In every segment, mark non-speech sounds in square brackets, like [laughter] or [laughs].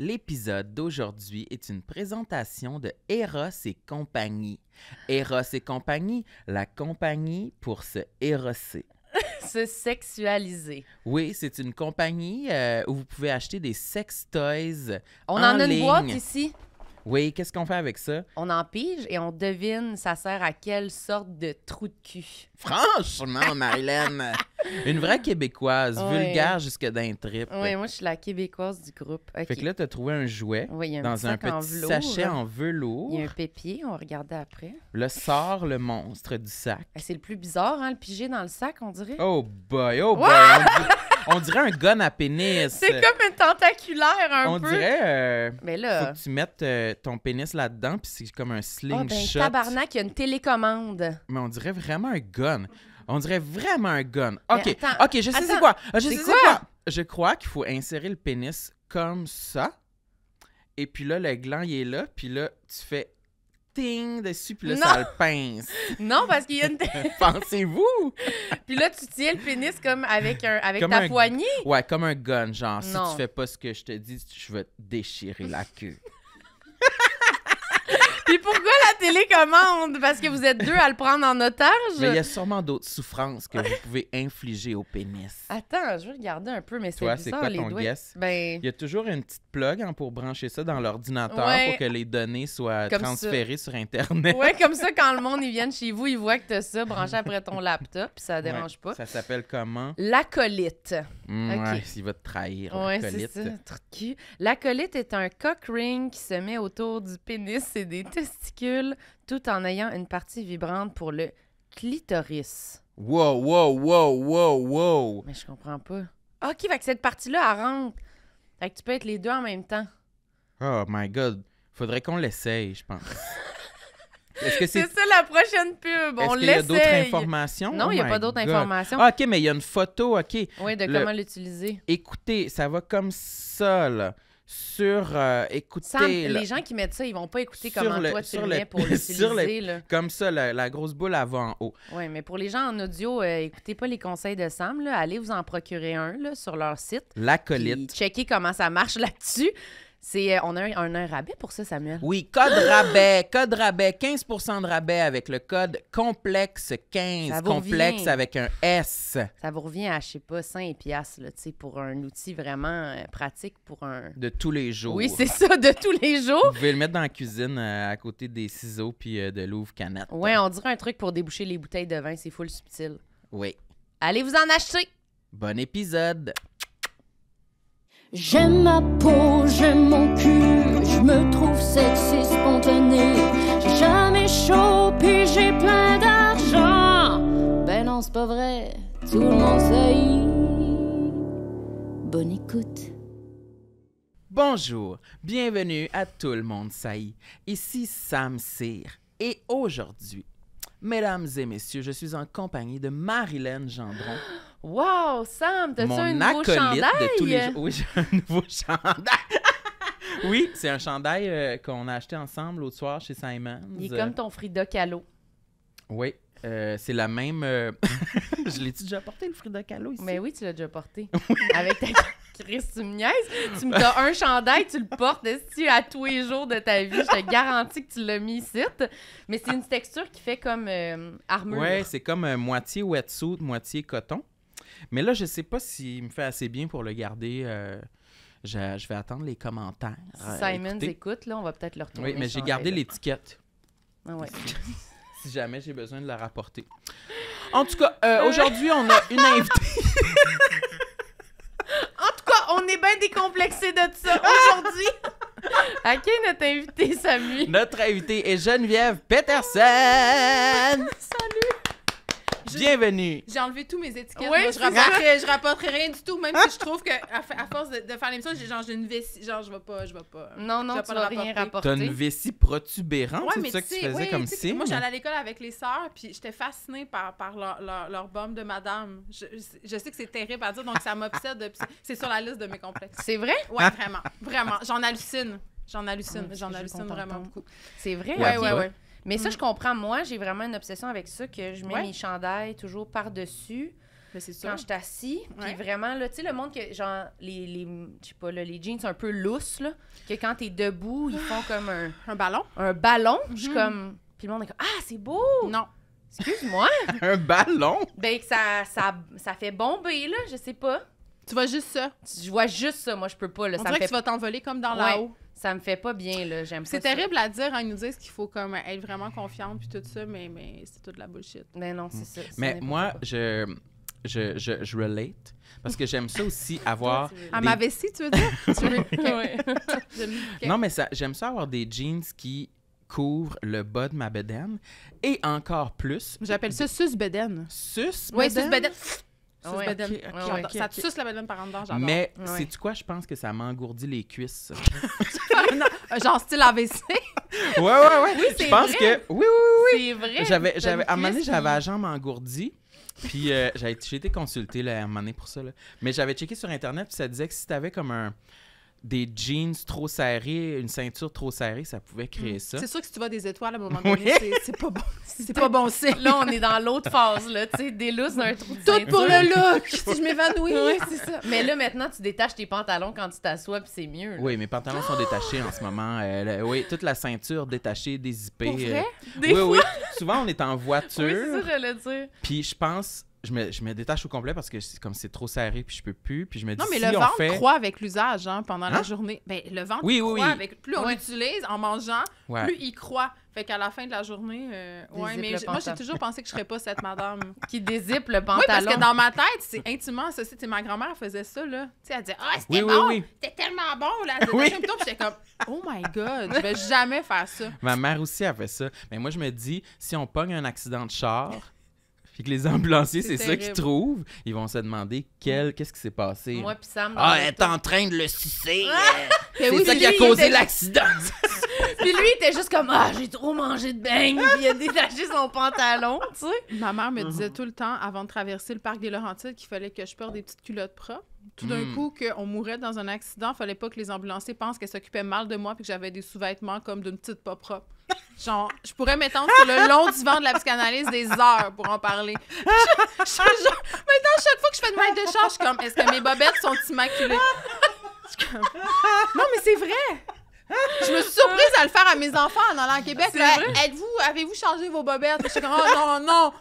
L'épisode d'aujourd'hui est une présentation de Eros et compagnie. Eros et compagnie, la compagnie pour se érosser. [laughs] se sexualiser. Oui, c'est une compagnie euh, où vous pouvez acheter des sex toys. On en, a une boîte ici. Oui, qu'est-ce qu'on fait avec ça? On en pige et on devine ça sert à quelle sorte de trou de cul. Franchement, Marilyn! [laughs] Une vraie Québécoise, vulgaire jusque d'un trip. Oui, moi, je suis la Québécoise du groupe. Fait que là, t'as trouvé un jouet dans un petit sachet en velours. Il y a un pépier, on regardait après. Le sort le monstre du sac. Ah, c'est le plus bizarre, hein, le pigé dans le sac, on dirait. Oh boy, oh boy! On, dirait, un gun à pénis. C'est comme une tentaculaire un peu. On dirait. Euh, Mais là. Faut que tu mettes euh, ton pénis là-dedans, puis c'est comme un ah, ben, slingshot. Oh, ben, tabarnak, il y a une télécommande. Mais on dirait vraiment un gun. On dirait vraiment un gun. OK, OK, je sais c'est quoi. Je sais Je crois qu'il faut insérer le pénis comme ça. Et puis là, le gland, il est là. Puis là, tu fais ting dessus. Puis là, ça le pince. [laughs] Non, parce qu'il y a une... [laughs] [laughs] Pensez-vous? puis là, tu tiens le pénis comme avec, un, avec ta poignée. Ouais, comme un gun. Genre, si tu fais pas ce que je te dis, je vais te déchirer la queue télécommande parce que vous êtes deux à le prendre en otage. Mais il y a sûrement d'autres souffrances que vous pouvez infliger au pénis. Attends, je vais regarder un peu, mais c'est Toi, quoi doigts. Ben, il y a toujours une petite plug hein, pour brancher ça dans l'ordinateur pour que les données soient transférées sur Internet. Oui, comme ça, quand le monde, ils viennent chez vous, il voit que t'as ça branché après ton laptop, puis ça dérange pas. Ça s'appelle comment? L'acolyte. Mmh, Ouais, il va te trahir, ouais, l'acolyte. L'acolyte est un cock ring qui se met autour du pénis et des testicules tout en ayant une partie vibrante pour le clitoris. Wow, wow, wow, wow, wow. Mais je comprends pas. Ah, OK, fait que cette partie-là, elle rentre. Fait que tu peux être les deux en même temps. Oh my God. Faudrait qu'on l'essaye, je pense. [laughs] c'est... ça la prochaine pub. On Est-ce qu'il y a d'autres informations? Non, oh il n'y a pas d'autres informations. Ah, OK, mais il y a une photo, OK. Oui, de comment l'utiliser. Écoutez, ça va comme ça, là sur euh, écouter. Les gens qui mettent ça, ils vont pas écouter comment le, toi tu le mets pour [laughs] l'utiliser. Comme ça, la, grosse boule avant en haut. Oui, mais pour les gens en audio, euh, écoutez pas les conseils de Sam. Allez vous en procurer un sur leur site. La colite. Checkez comment ça marche là-dessus. C'est, euh, on a un, rabais pour ça, Samuel. Oui, code rabais, [gasps] code rabais, 15 de rabais avec le code complexe 15, complexe avec un S. Ça vous revient à, je sais pas, 5 là, pour un outil vraiment euh, pratique pour un... De tous les jours. Oui, c'est ça, de tous les jours. Vous pouvez le mettre dans la cuisine euh, à côté des ciseaux puis de l'ouvre-canette. Oui, on dirait un truc pour déboucher les bouteilles de vin, c'est full subtil. Oui. Allez vous en acheter! Bon épisode! J'aime ma peau, j'aime mon cul, je me trouve sexy spontané. J'ai jamais chaud, puis j'ai plein d'argent. Ben non, c'est pas vrai, tout le monde sait. Bonne écoute. Bonjour, bienvenue à Tout le monde Sait. Ici Sam Cyr. Et aujourd'hui, mesdames et messieurs, je suis en compagnie de Marilyn Gendron. [gasps] Wow, Sam, t'as-tu un nouveau chandail? Oui, [laughs] j'ai un nouveau chandail. [laughs] oui, c'est un chandail euh, qu'on a acheté ensemble l'autre soir chez Simon. Il est comme ton Frida Kahlo. Oui, euh, c'est la même. Euh, [laughs] je l'ai-tu déjà porté, le Frida Kahlo ici? Mais oui, tu l'as déjà porté. Avec ta crise tu me Tu me donnes un chandail, tu le portes à tous les jours de ta vie. Je te garantis que tu l'as mis ici. Mais c'est une texture qui fait comme armure. Ouais, c'est comme moitié wetsuit, moitié coton. Mais là, je sais pas s'il me fait assez bien pour le garder. Euh, je, je, vais attendre les commentaires. Euh, Simon écoute, là, on va peut-être le retourner. Oui, mais j'ai gardé l'étiquette. Ah [laughs] si jamais j'ai besoin de la rapporter. En tout cas, euh, aujourd'hui, on a une invitée. [laughs] en tout cas, on est bien décomplexé de ça [laughs] aujourd'hui. à qui est notre invitée, Samy? Notre invitée est Geneviève Peterson. Salut! Bienvenue. J'ai enlevé tous mes étiquettes. Oui, je, rapporterai, je rapporterai rien du tout, même si je trouve que à, force de, de faire l'émission, j'ai genre j'ai une vessie, genre je vais pas, je vais pas. Non non, tu rien rapporter. T'as une vessie protubérante, c'est ça que tu faisais comme signe? Moi j'allais à l'école avec les sœurs, puis j'étais fascinée par par leur, leur, bombe de madame. Je, sais que c'est terrible à dire, donc ça m'obsède. C'est sur la liste de mes complexes. C'est vrai? Oui, vraiment, vraiment. J'en hallucine. J'en hallucine, ah, j'en hallucine vraiment hein. beaucoup. C'est vrai? Oui, oui, oui. Mais ça, mm. je comprends. Moi, j'ai vraiment une obsession avec ça, que je mets mes chandails toujours par-dessus. ça. quand je t'assis. puis vraiment, là, tu sais, le monde que, genre, les, les je les jeans un peu loose là, que quand t'es debout, ils font ah! comme un... un ballon? Un ballon, je suis mm-hmm. comme... Puis le monde est comme « Ah, c'est beau! » Non. Excuse-moi. [laughs] un ballon? Ben, que ça, ça, fait bomber, là, je sais pas. Tu vois juste ça? Je vois juste ça, moi, je peux pas, là. ça fait... que tu vas t'envoler comme dans ouais ça me fait pas bien, là. J'aime C'est terrible à dire, hein, ils nous disent qu'il faut comme être vraiment confiante puis tout ça, mais, mais c'est toute la bullshit. Mais ben non, c'est mm. ça. Mais moi, je, je, je, relate parce que j'aime ça aussi [laughs] avoir. À ma vessie, tu veux dire? [laughs] [laughs] Non, mais ça, j'aime ça avoir des jeans qui couvrent le bas de ma bedaine et encore plus. J'appelle ça sus bedaine. Sus Oui, sus bedaine ça te suce la bedaine par en dedans, j'adore. Mais sais-tu quoi? Je pense que ça m'engourdit les cuisses. [laughs] Euh, genre style AVC. ouais, ouais, ouais. Oui, je pense que... Oui, oui, oui. C'est vrai. J'avais, à un moment donné, j'avais hein. la jambe engourdie. Puis euh, j'ai été consultée à un moment donné pour ça. Là. Mais j'avais checké sur Internet, puis ça disait que si t'avais comme un des jeans trop serrés, une ceinture trop serrée, ça pouvait créer mm. ça. C'est sûr que si tu vois des étoiles à un moment donné, c'est pas bon. [laughs] C'est pas bon Là, on est dans l'autre phase, là, tu sais, des lousses un trou de Tout pour le look! si je m'évanouis! Oui, c'est ça. Mais là, maintenant, tu détaches tes pantalons quand tu t'assois, puis c'est mieux. Oui, mes pantalons sont détachés en ce moment. Euh, oui, toute la ceinture détachée, dézippée. Pour euh, vrai? Des fois? oui. Souvent, on est en voiture. Oui, c'est ça, j'allais dire. Puis je pense je me, détache au complet parce que comme c'est trop serré puis je peux plus puis je me dis non mais le ventre croît avec l'usage hein, pendant la hein? journée ben le ventre oui, oui, croît avec plus on utilise en mangeant plus il croît fait qu'à la fin de la journée euh, ouais, mais moi j'ai toujours pensé que je serais pas cette madame [laughs] qui dézippe le pantalon parce que dans ma tête c'est intimement ça c'est ma grand-mère faisait ça elle disait ah oh, c'était bon c'était tellement bon là j'étais comme oh my god je vais jamais faire ça ma mère aussi avait ça mais moi je me dis si on pogne un accident de char que les ambulanciers, c'est ça qu'ils trouvent. Ils vont se demander quel, qu'est-ce qui s'est passé. Moi, puis Ah, elle est en train de le sucer. Ah! c'est ça qui a causé l'accident. [laughs] puis lui, il était juste comme Ah, j'ai trop mangé de bang. il a détaché son pantalon, tu sais. Ma mère me mhm. disait tout le temps, avant de traverser le parc des Laurentides, qu'il fallait que je porte des petites culottes propres tout d'un coup hmm. coup qu'on mourait dans un accident, fallait pas que les ambulanciers pensent qu'elles s'occupaient mal de moi puis que j'avais des sous-vêtements comme d'une petite pas propre. Genre, je pourrais m'étendre sur le long divan de la psychanalyse des heures pour en parler. Je, je, maintenant, chaque fois que je fais une maille de charge, je suis comme, est-ce que mes bobettes sont immaculées? non, mais c'est vrai! Je me suis surprise à le faire à mes enfants en allant à Québec. vous avez-vous changé vos bobettes? Je suis comme, oh non, non!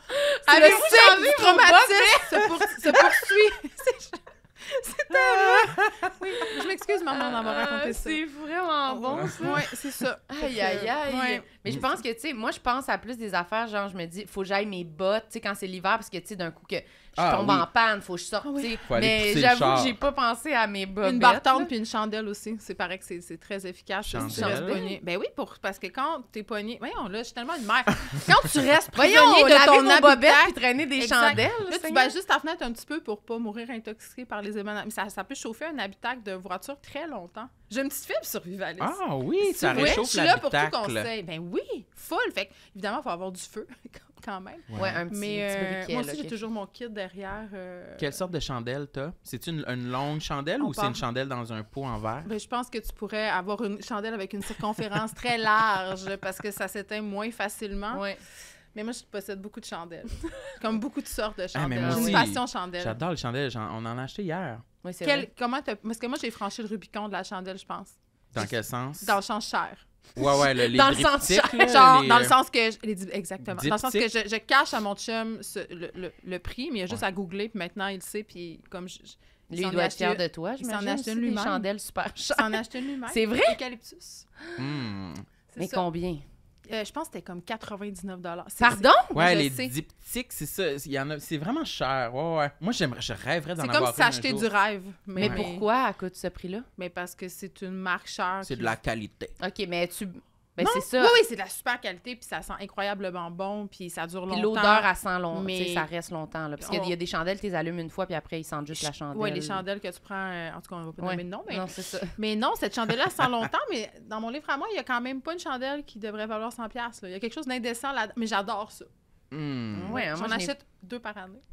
Avez-vous changé vos bobettes? se poursuit. [laughs] [laughs] c'est terrible! oui, je m'excuse, maman, d'avoir ah, raconté ça. C'est vraiment bon, ça. Oui, c'est ça. Aïe, aïe, aïe. Mais je pense que, tu sais, moi, je pense à plus des affaires, genre, je me dis, faut que j'aille mes bottes, tu sais, quand c'est l'hiver, parce que, tu sais, d'un coup, que je ah tombe en panne, faut que je sorte. Ah Mais j'avoue que j'ai pas pensé à mes bobettes. Une bartende puis une chandelle aussi. C'est pareil que c'est très efficace. Chandelle. Ben oui, pour, parce que quand t'es pogné. Voyons, là, je suis tellement une mère. [laughs] quand tu restes prisonnier de ton habitacle, bobette puis traîner des chandelles. tu bats juste ta fenêtre un petit peu pour pas mourir intoxiqué par les émanations. ça, peut chauffer un habitacle de voiture très longtemps. J'ai une petite fibre sur Vivalis. Ah oui, ça réchauffe l'habitacle. Je suis là pour tout conseil. Ben oui, full. Fait évidemment, il faut avoir du feu [laughs] quand même. Ouais, un petit, Mais euh, moi aussi, j'ai toujours mon kit derrière. Euh, Quelle sorte de chandelle t'as? cest une, longue chandelle ou c'est une chandelle dans un pot en verre? Ben, je pense que tu pourrais avoir une chandelle avec une circonférence très large [laughs] parce que ça s'éteint moins facilement. Ouais. Mais moi, je possède beaucoup de chandelles. Comme beaucoup de sortes de ah, chandelles. Ah, j'ai une passion chandelle. J'adore les chandelles. On en a acheté hier. vrai. Comment Parce que moi, j'ai franchi le Rubicon de la chandelle, je pense. Dans quel sens? Dans le sens cher. Ouais, ouais, le, les dans le sens là, genre, dans le euh, sens que je, les, exactement dans le sens que je, je cache à mon chum ce, le, le, le, prix mais il a juste à googler puis maintenant il sait puis comme je, lui, il doit être fier de toi. Je m'en acheté une lui-même. chandelle super une lui-même. C'est vrai? Eucalyptus. Mmh. Mais combien? Euh, je pense que c'était comme 99 Pardon? Ouais, les diptyques, c'est ça. y en c'est vraiment cher. Ouais, ouais. Moi, j'aimerais, je rêverais d'en avoir C'est comme s'acheter du rêve. Mais, pourquoi à coûte de ce prix-là? Mais parce que c'est une marque chère. C'est de la qualité. OK, mais tu ben, c'est ça. Oui, c'est de la super qualité, puis ça sent incroyablement bon, puis ça dure longtemps. l'odeur, elle sent longtemps, mais... ça reste longtemps. Là, parce qu'il oh. y, a des chandelles, tu les allumes une fois, puis après, ils sentent juste la chandelle. Oui, les chandelles que tu prends, euh, en tout cas, on va pas nommer nom, Non, Mais non, cette chandelle-là sent [laughs] longtemps, mais dans mon livre à moi, il y a quand même pas une chandelle qui devrait valoir 100$. Il y a quelque chose d'indécent mais j'adore ça. Oui, mmh. Ouais, hein, J'en achète deux par année.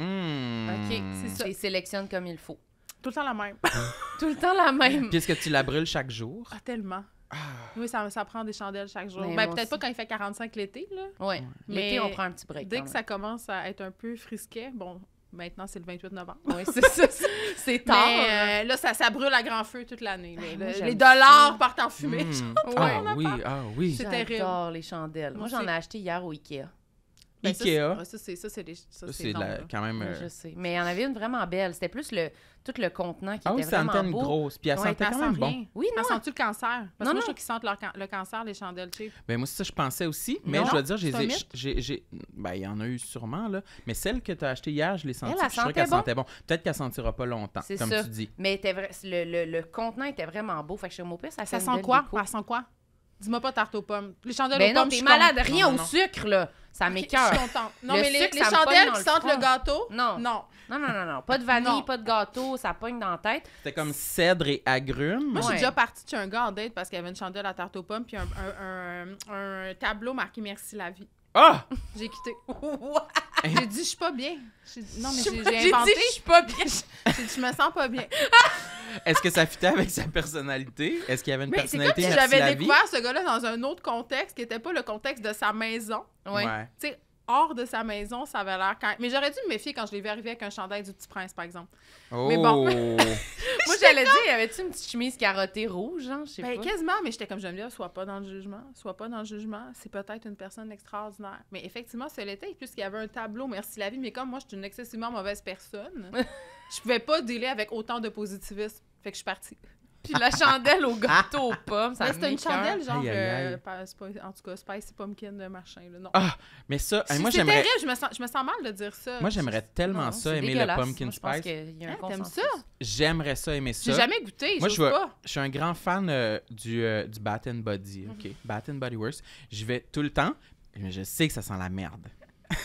Mmh. OK, c'est ça. Et sélectionne comme il faut. Tout le temps la même. [laughs] tout le temps la même. Puis ce que tu la brûles chaque jour? Ah, tellement. Ah. Oui, ça, ça, prend des chandelles chaque jour. Ben, peut-être pas quand il fait 45 l'été, là. Oui, l'été, on prend un petit break. Dès que ça commence à être un peu frisquet, bon, Maintenant, c'est le 28 novembre. c'est ça. [laughs] tard. Euh, hein. là, ça, brûle à grand feu toute l'année. Ah, les dollars partent en fumée. Hmm. [laughs] ah, oui, ah oui, C'est terrible. les chandelles. Moi, j'en ai acheté hier au Ikea. Ben, Ikea. Ça, c'est ça, c'est quand même. Euh, je sais. Mais il y en avait une vraiment belle. C'était plus le tout le contenant qui ah, était vraiment beau. Ah oui, grosse. Puis elle sentait quand même bon. Oui, non. sent-tu le cancer? Parce que moi, je trouve qu'ils sentent le cancer, les chandelles sais. Ben moi, ça, je pensais aussi. Mais je dois dire, j'ai... Ben, il y en a eu sûrement, là. Mais celle que tu as achetée hier, je l'ai sentie. Elle, je sentait, qu'elle bon. sentait bon. Peut-être qu'elle sentira pas longtemps, comme tu dis. Mais le, le, contenant était vraiment beau. Fait que ça, ça sent quoi? Ça sent quoi? Dis-moi pas tarte aux pommes. Les chandelles ben aux pommes, je suis malade. Rien au sucre, là. Ça m'écœure. Non, mais les, chandelles qui sentent le gâteau? Non. Non. Non, non, non, Pas de vanille, pas de gâteau, ça pogne dans la tête. C'était comme cèdre et agrumes. Moi, je suis déjà partie chez un gars en date parce qu'il y avait une chandelle à tarte aux pommes puis un, un tableau marqué Merci la vie. Ah! [laughs] J'ai quitté. J'ai dit, je suis pas bien. Non, mais j'ai inventé. J'ai dit, je suis pas bien. j'ai dit, je me sens pas bien. [laughs] Est-ce que ça fitait avec sa personnalité? Est-ce qu'il y avait une mais personnalité comme si J'avais découvert ce gars-là dans un autre contexte qui n'était pas le contexte de sa maison. ouais. Tu sais, hors de sa maison, ça avait l'air quand Mais j'aurais dû me méfier quand je l'ai vu arriver avec un chandail du Petit Prince, par exemple. Mais bon. Oh! [laughs] Moi, j'allais dire, y avait-tu une petite chemise carottée rouge, hein? Je sais ben, pas. quasiment, mais j'étais comme, je me soit sois pas dans le jugement, soit pas dans le jugement, c'est peut-être une personne extraordinaire. Mais effectivement, ce l'était, puisqu'il y avait un tableau, merci la vie, mais comme moi, je suis une excessivement mauvaise personne, [laughs] je pouvais pas dealer avec autant de positivisme. Fait que je suis partie. Puis la chandelle au gâteau aux pommes, C'est une chandelle genre, euh, en tout cas, spice pumpkin machin. Là. Non. Ah, mais ça, moi j'aimerais. C'est terrible, je me, sens, je me sens mal de dire ça. Moi j'aimerais tellement ça aimer le pumpkin spice. Ah, t'aimes ça? J'aimerais ça aimer ça. J'ai jamais goûté, moi, je veux, pas. Je suis un grand fan euh, du, euh, du Bat and Body, mhm. ok? Bat and Body Works. je vais tout le temps, mais je sais que ça sent la merde. [laughs]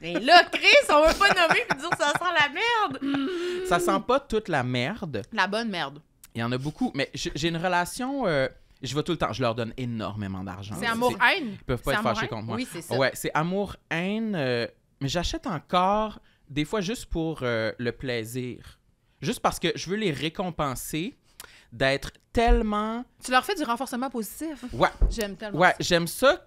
Mais là, Chris, on veut pas nommer et dire que ça sent la merde. Ça sent pas toute la merde. La bonne merde. Il y en a beaucoup, mais j'ai une relation. Euh, je vais tout le temps, je leur donne énormément d'argent. C'est amour-haine. Ils peuvent pas être fâchés contre moi. Oui, c'est ça. Ouais, c'est amour-haine. Euh, mais j'achète encore, des fois, juste pour euh, le plaisir. Juste parce que je veux les récompenser d'être tellement. Tu leur fais du renforcement positif. Ouais. J'aime tellement. Ouais, j'aime ça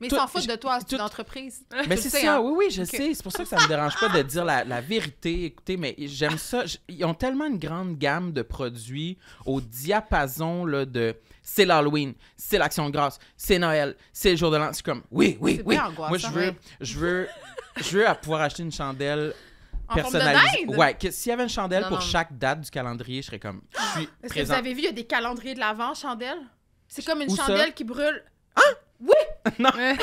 mais ils s'en foutent de toi, [laughs] c'est entreprise. Mais c'est ça, hein? oui, oui, je sais. C'est pour ça que ça ne me dérange pas de dire la, vérité. Écoutez, mais j'aime ça. Ils ont tellement une grande gamme de produits au diapason là, de c'est l'Halloween, c'est l'Action de grâce, c'est Noël, c'est le jour de l'an. C'est comme oui, oui, oui. Moi, je veux, je veux, je veux à pouvoir acheter une chandelle personnalisé. Ouais, s'il y avait une chandelle pour chaque date du calendrier, je serais comme. [gasps] Est-ce que vous avez vu, il y a des calendriers de l'avant, chandelle? C'est comme une chandelle qui brûle. Hein? Oui! [laughs] Non! Euh,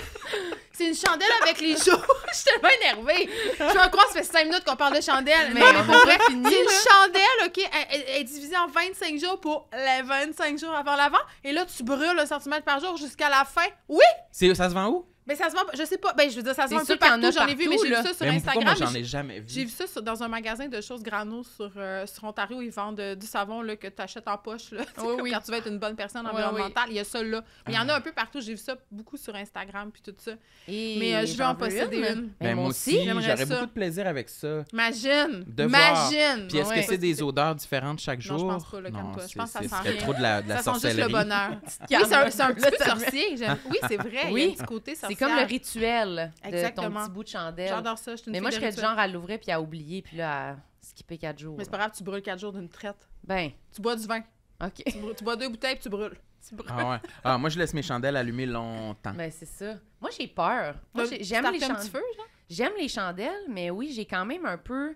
c'est une chandelle avec les jours. [laughs] [laughs] je suis tellement énervée. Je crois que ça fait 5 minutes qu'on parle de chandelle. Mais, pour vrai, une chandelle, OK, elle, est divisée en 25 jours pour les 25 jours avant l'avant. Et là, tu brûles un centimètre par jour jusqu'à la fin. Oui! Ça se vend où? Mais ça se vend, je sais pas, ben je veux dire, ça se vend un peu partout, j'en ai vu, mais j'ai vu ça sur Instagram. j'en ai jamais vu? J'ai vu ça dans un magasin de choses grano sur, euh, sur Ontario, ils vendent euh, du savon là, que tu achètes en poche, là, [laughs] oui, oui. quand tu veux être une bonne personne environnementale, il y a ça là. Mais il y en a ah. un peu partout, j'ai vu ça beaucoup sur Instagram, puis tout ça. mais euh, je veux en posséder une. Ben, ben, moi aussi, j'aurais beaucoup de plaisir avec ça. Imagine! Imagine! Puis est-ce que c'est des odeurs différentes chaque jour? Non, je pense pas, Je pense que ça sent trop de la sorcellerie. Ça sent juste le bonheur. [laughs] Oui, c'est un [laughs] petit peu sorcier. Oui, c'est vrai, côté c'est comme le rituel de ton petit bout de chandelle. J'adore ça. Je suis une mais moi, je serais genre à l'ouvrir puis à oublier puis là, à skipper quatre jours. Mais c'est pas grave, tu brûles quatre jours d'une traite. Ben. Tu bois du vin. OK. Tu, bois deux bouteilles puis tu brûles. Ah ouais. Ah, moi, je laisse mes chandelles allumées longtemps. Ben, c'est ça. Moi, j'ai peur. Moi, j'aime les chandelles. J'aime les chandelles, mais oui, j'ai quand même un peu.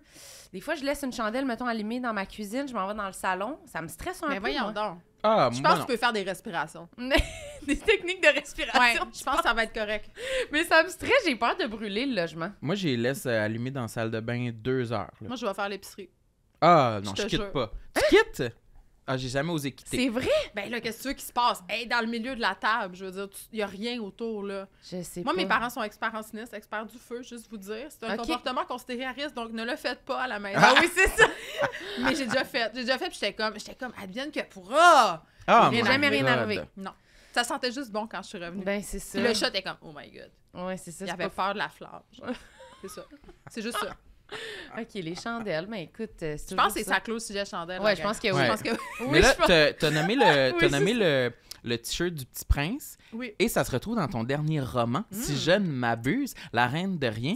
Des fois, je laisse une chandelle, mettons, allumée dans ma cuisine, je m'en vais dans le salon. Ça me stresse un peu. Mais voyons donc. Ah, je pense que tu peux faire des respirations. [laughs] des techniques de respiration. je pense que ça va être correct. Mais ça me stresse, j'ai peur de brûler le logement. Moi, j'ai laisse euh, allumer dans la salle de bain deux heures. Moi, je vais faire l'épicerie. Ah, non, je, quitte pas. Tu quittes? Ah, j'ai jamais osé quitter. C'est vrai? Ben là, qu'est-ce que tu qui se passe? dans le milieu de la table, je veux dire, il n'y a rien autour, là. Je sais Moi, mes parents sont experts en cinéma, experts du feu, juste vous dire. C'est un comportement considéré à risque, donc ne le faites pas à la maison. Ah oui, [laughs] c'est ça! Mais j'ai déjà fait. J'ai déjà fait, puis j'étais comme, j'étais comme, advienne que pourra! Ah, J'ai jamais rien arrivé. Non. Ça sentait juste bon quand je suis revenue. Ben, c'est ça. le chat était comme, oh my god. Ouais, c'est ça. Il avait pas... peur de la flamme. [laughs] c'est ça. C'est juste ça. [laughs] OK, les chandelles. Mais écoute, euh, c'est Je pense que c'est ça clôt le sujet chandelle. Ouais, hein, je pense que oui. Je pense que oui. Mais là, tu nommé le, [laughs] as nommé le, le t-shirt du Petit Prince. Oui. Et ça se retrouve dans ton dernier roman, si mm. je ne m'abuse, La Reine de Rien.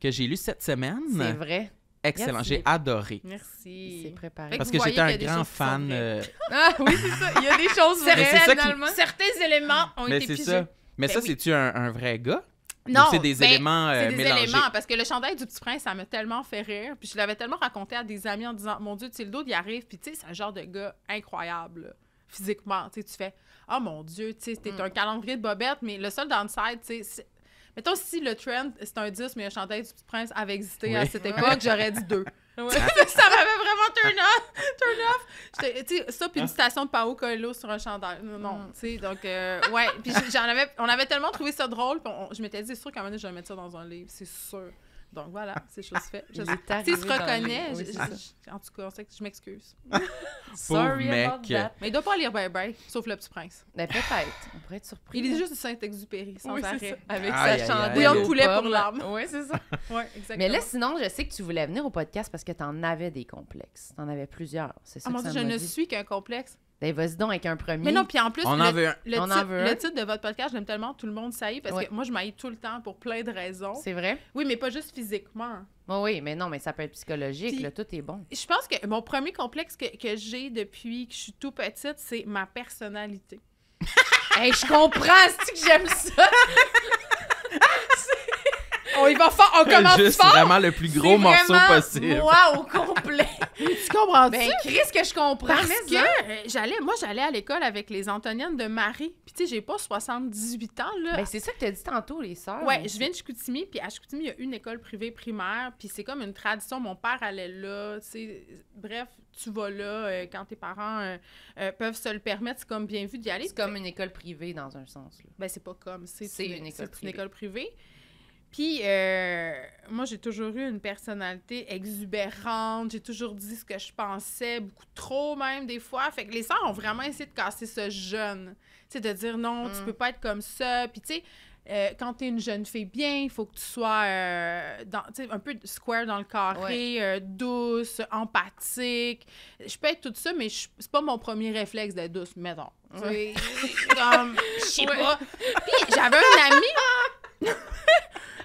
Que j'ai lu cette semaine. C'est vrai. Excellent, j'ai adoré. Merci. C'est préparé. Parce que j'étais un grand fan. Euh, ah oui, c'est ça. Il y a des choses vraies, finalement. Qui... Certains éléments ont mais c'est Ça. Mais ben ça, c'est-tu un, un, vrai gars? Non, c'est des ben, euh, éléments parce que le chandail du Petit Prince, ça m'a tellement fait rire. Puis je l'avais tellement raconté à des amis en disant, mon Dieu, tu le dos, il arrive. Puis tu sais, c'est un genre de gars incroyable, physiquement. Tu tu fais, oh mon Dieu, tu sais, t'es mm. un calendrier de bobette, mais le seul downside, c'est mettons si le trend, c'est un 10, mais le chandail du Petit Prince avait existé à cette époque, j'aurais dit deux. [laughs] ça m'avait vraiment turn off, turn off. Tu sais, ça, puis une ah. citation de Pao Coelho sur un chandail. Non, non mm. tu sais, donc, euh, ouais. Puis j'en avais, on avait tellement trouvé ça drôle, puis je m'étais dit, c'est sûr qu'à un moment donné, je vais mettre ça dans un livre, c'est sûr. Donc voilà, ah, ah, c'est chose faite. Je, si se reconnaît, reconnais, en tout cas, je m'excuse. [laughs] Sorry mec. Mais il doit pas lire Bye Bye, sauf Le Petit Prince. Mais ben, peut-être, on pourrait être surpris. Il est juste de Saint-Exupéry, sans arrêt, avec sa chandelle en poulet pour l'âme. Oui, c'est ça. [laughs] ouais, exactement. Mais là, sinon, je sais que tu voulais venir au podcast parce que tu en avais des complexes. Tu en avais plusieurs, c'est ça ah, je ne suis qu'un complexe. Ben, vas-y donc avec un premier. Mais non, puis en plus, on le, en veut un. Le, titre, de votre podcast, j'aime tellement tout le monde est, parce que moi, je m'aille tout le temps pour plein de raisons. C'est vrai? Oui, mais pas juste physiquement. Oh oui, mais non, mais ça peut être psychologique, le tout est bon. Je pense que mon premier complexe que, que j'ai depuis que je suis tout petite, c'est ma personnalité. [laughs] Et je comprends, c'est que j'aime ça. [laughs] on y va fort, on [laughs] commence Juste vraiment le plus gros morceau possible. Wow, au complet. [laughs] tu comprends Ben Chris que je comprends Parce que hein. euh, j'allais moi j'allais à l'école avec les Antoniennes de Marie. Puis tu sais, j'ai pas 78 ans là. Ben c'est ça que as dit tantôt les sœurs. Ouais, je viens de Chicoutimi puis à Chicoutimi il y a une école privée primaire puis c'est comme une tradition mon père allait là, tu sais bref, tu vas là euh, quand tes parents euh, peuvent se le permettre, c'est comme bien vu d'y aller. C'est comme une école privée dans un sens là. Ben c'est pas comme c'est une, une école privée. Puis, euh, moi, j'ai toujours eu une personnalité exubérante. J'ai toujours dit ce que je pensais, beaucoup trop même, des fois. Fait que les sœurs ont vraiment essayé de casser ce jeune. Tu de dire non, tu mm. peux pas être comme ça. Puis, tu sais, euh, quand tu es une jeune fille bien, il faut que tu sois euh, dans, un peu square dans le carré, douce, empathique. Je peux être tout ça, mais c'est pas mon premier réflexe d'être douce, mettons. Oui. Comme, je sais pas. Puis j'avais un ami. [laughs]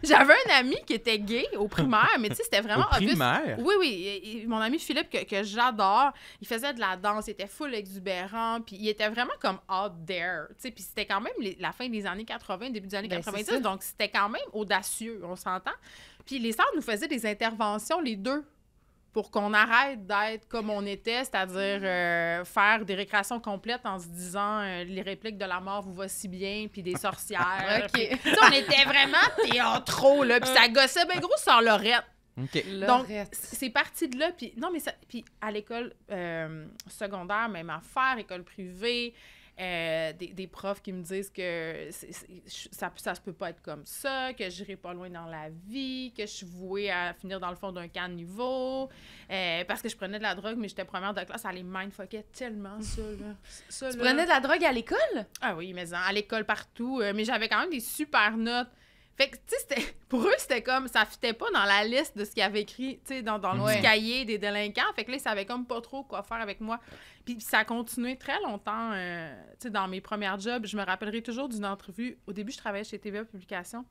J'avais un ami qui était gay au primaire, mais tu sais, c'était vraiment au primaire? Oui, oui. mon ami Philippe, que, j'adore, il faisait de la danse, il était full exubérant, puis il était vraiment comme out there. Tu sais, puis c'était quand même la fin des années 80, début des années 90, ben, donc c'était quand même audacieux, on s'entend. Puis les sœurs nous faisaient des interventions, les deux, pour qu'on arrête d'être comme on était, c'est-à-dire mm. euh, faire des récréations complètes en se disant euh, les répliques de la mort vous va si bien, puis des sorcières. [laughs] on était vraiment théâtraux, là, puis ça euh. gossait bien gros sans Lorette. Donc, c'est parti de là. Puis, non, mais ça, puis à l'école secondaire, même affaire, école privée, euh, des, profs qui me disent que ça, ça se peut pas être comme ça, que j'irai pas loin dans la vie, que je suis vouée à finir dans le fond d'un caniveau, niveau, euh, parce que je prenais de la drogue, mais j'étais première de classe, ça les mindfuckait tellement, ça, tu prenais de la drogue à l'école? Ah oui, mais à l'école, partout. Euh, mais j'avais quand même des super notes fait que, tu sais, [laughs] pour eux, c'était comme, ça fitait pas dans la liste de ce qu'ils avait écrit, tu sais, dans, dans le cahier des délinquants. Fait que là, ils savaient comme pas trop quoi faire avec moi. Puis, ça a continué très longtemps, euh, tu sais, dans mes premières jobs. Je me rappellerai toujours d'une entrevue. Au début, je travaillais chez TVA Publications.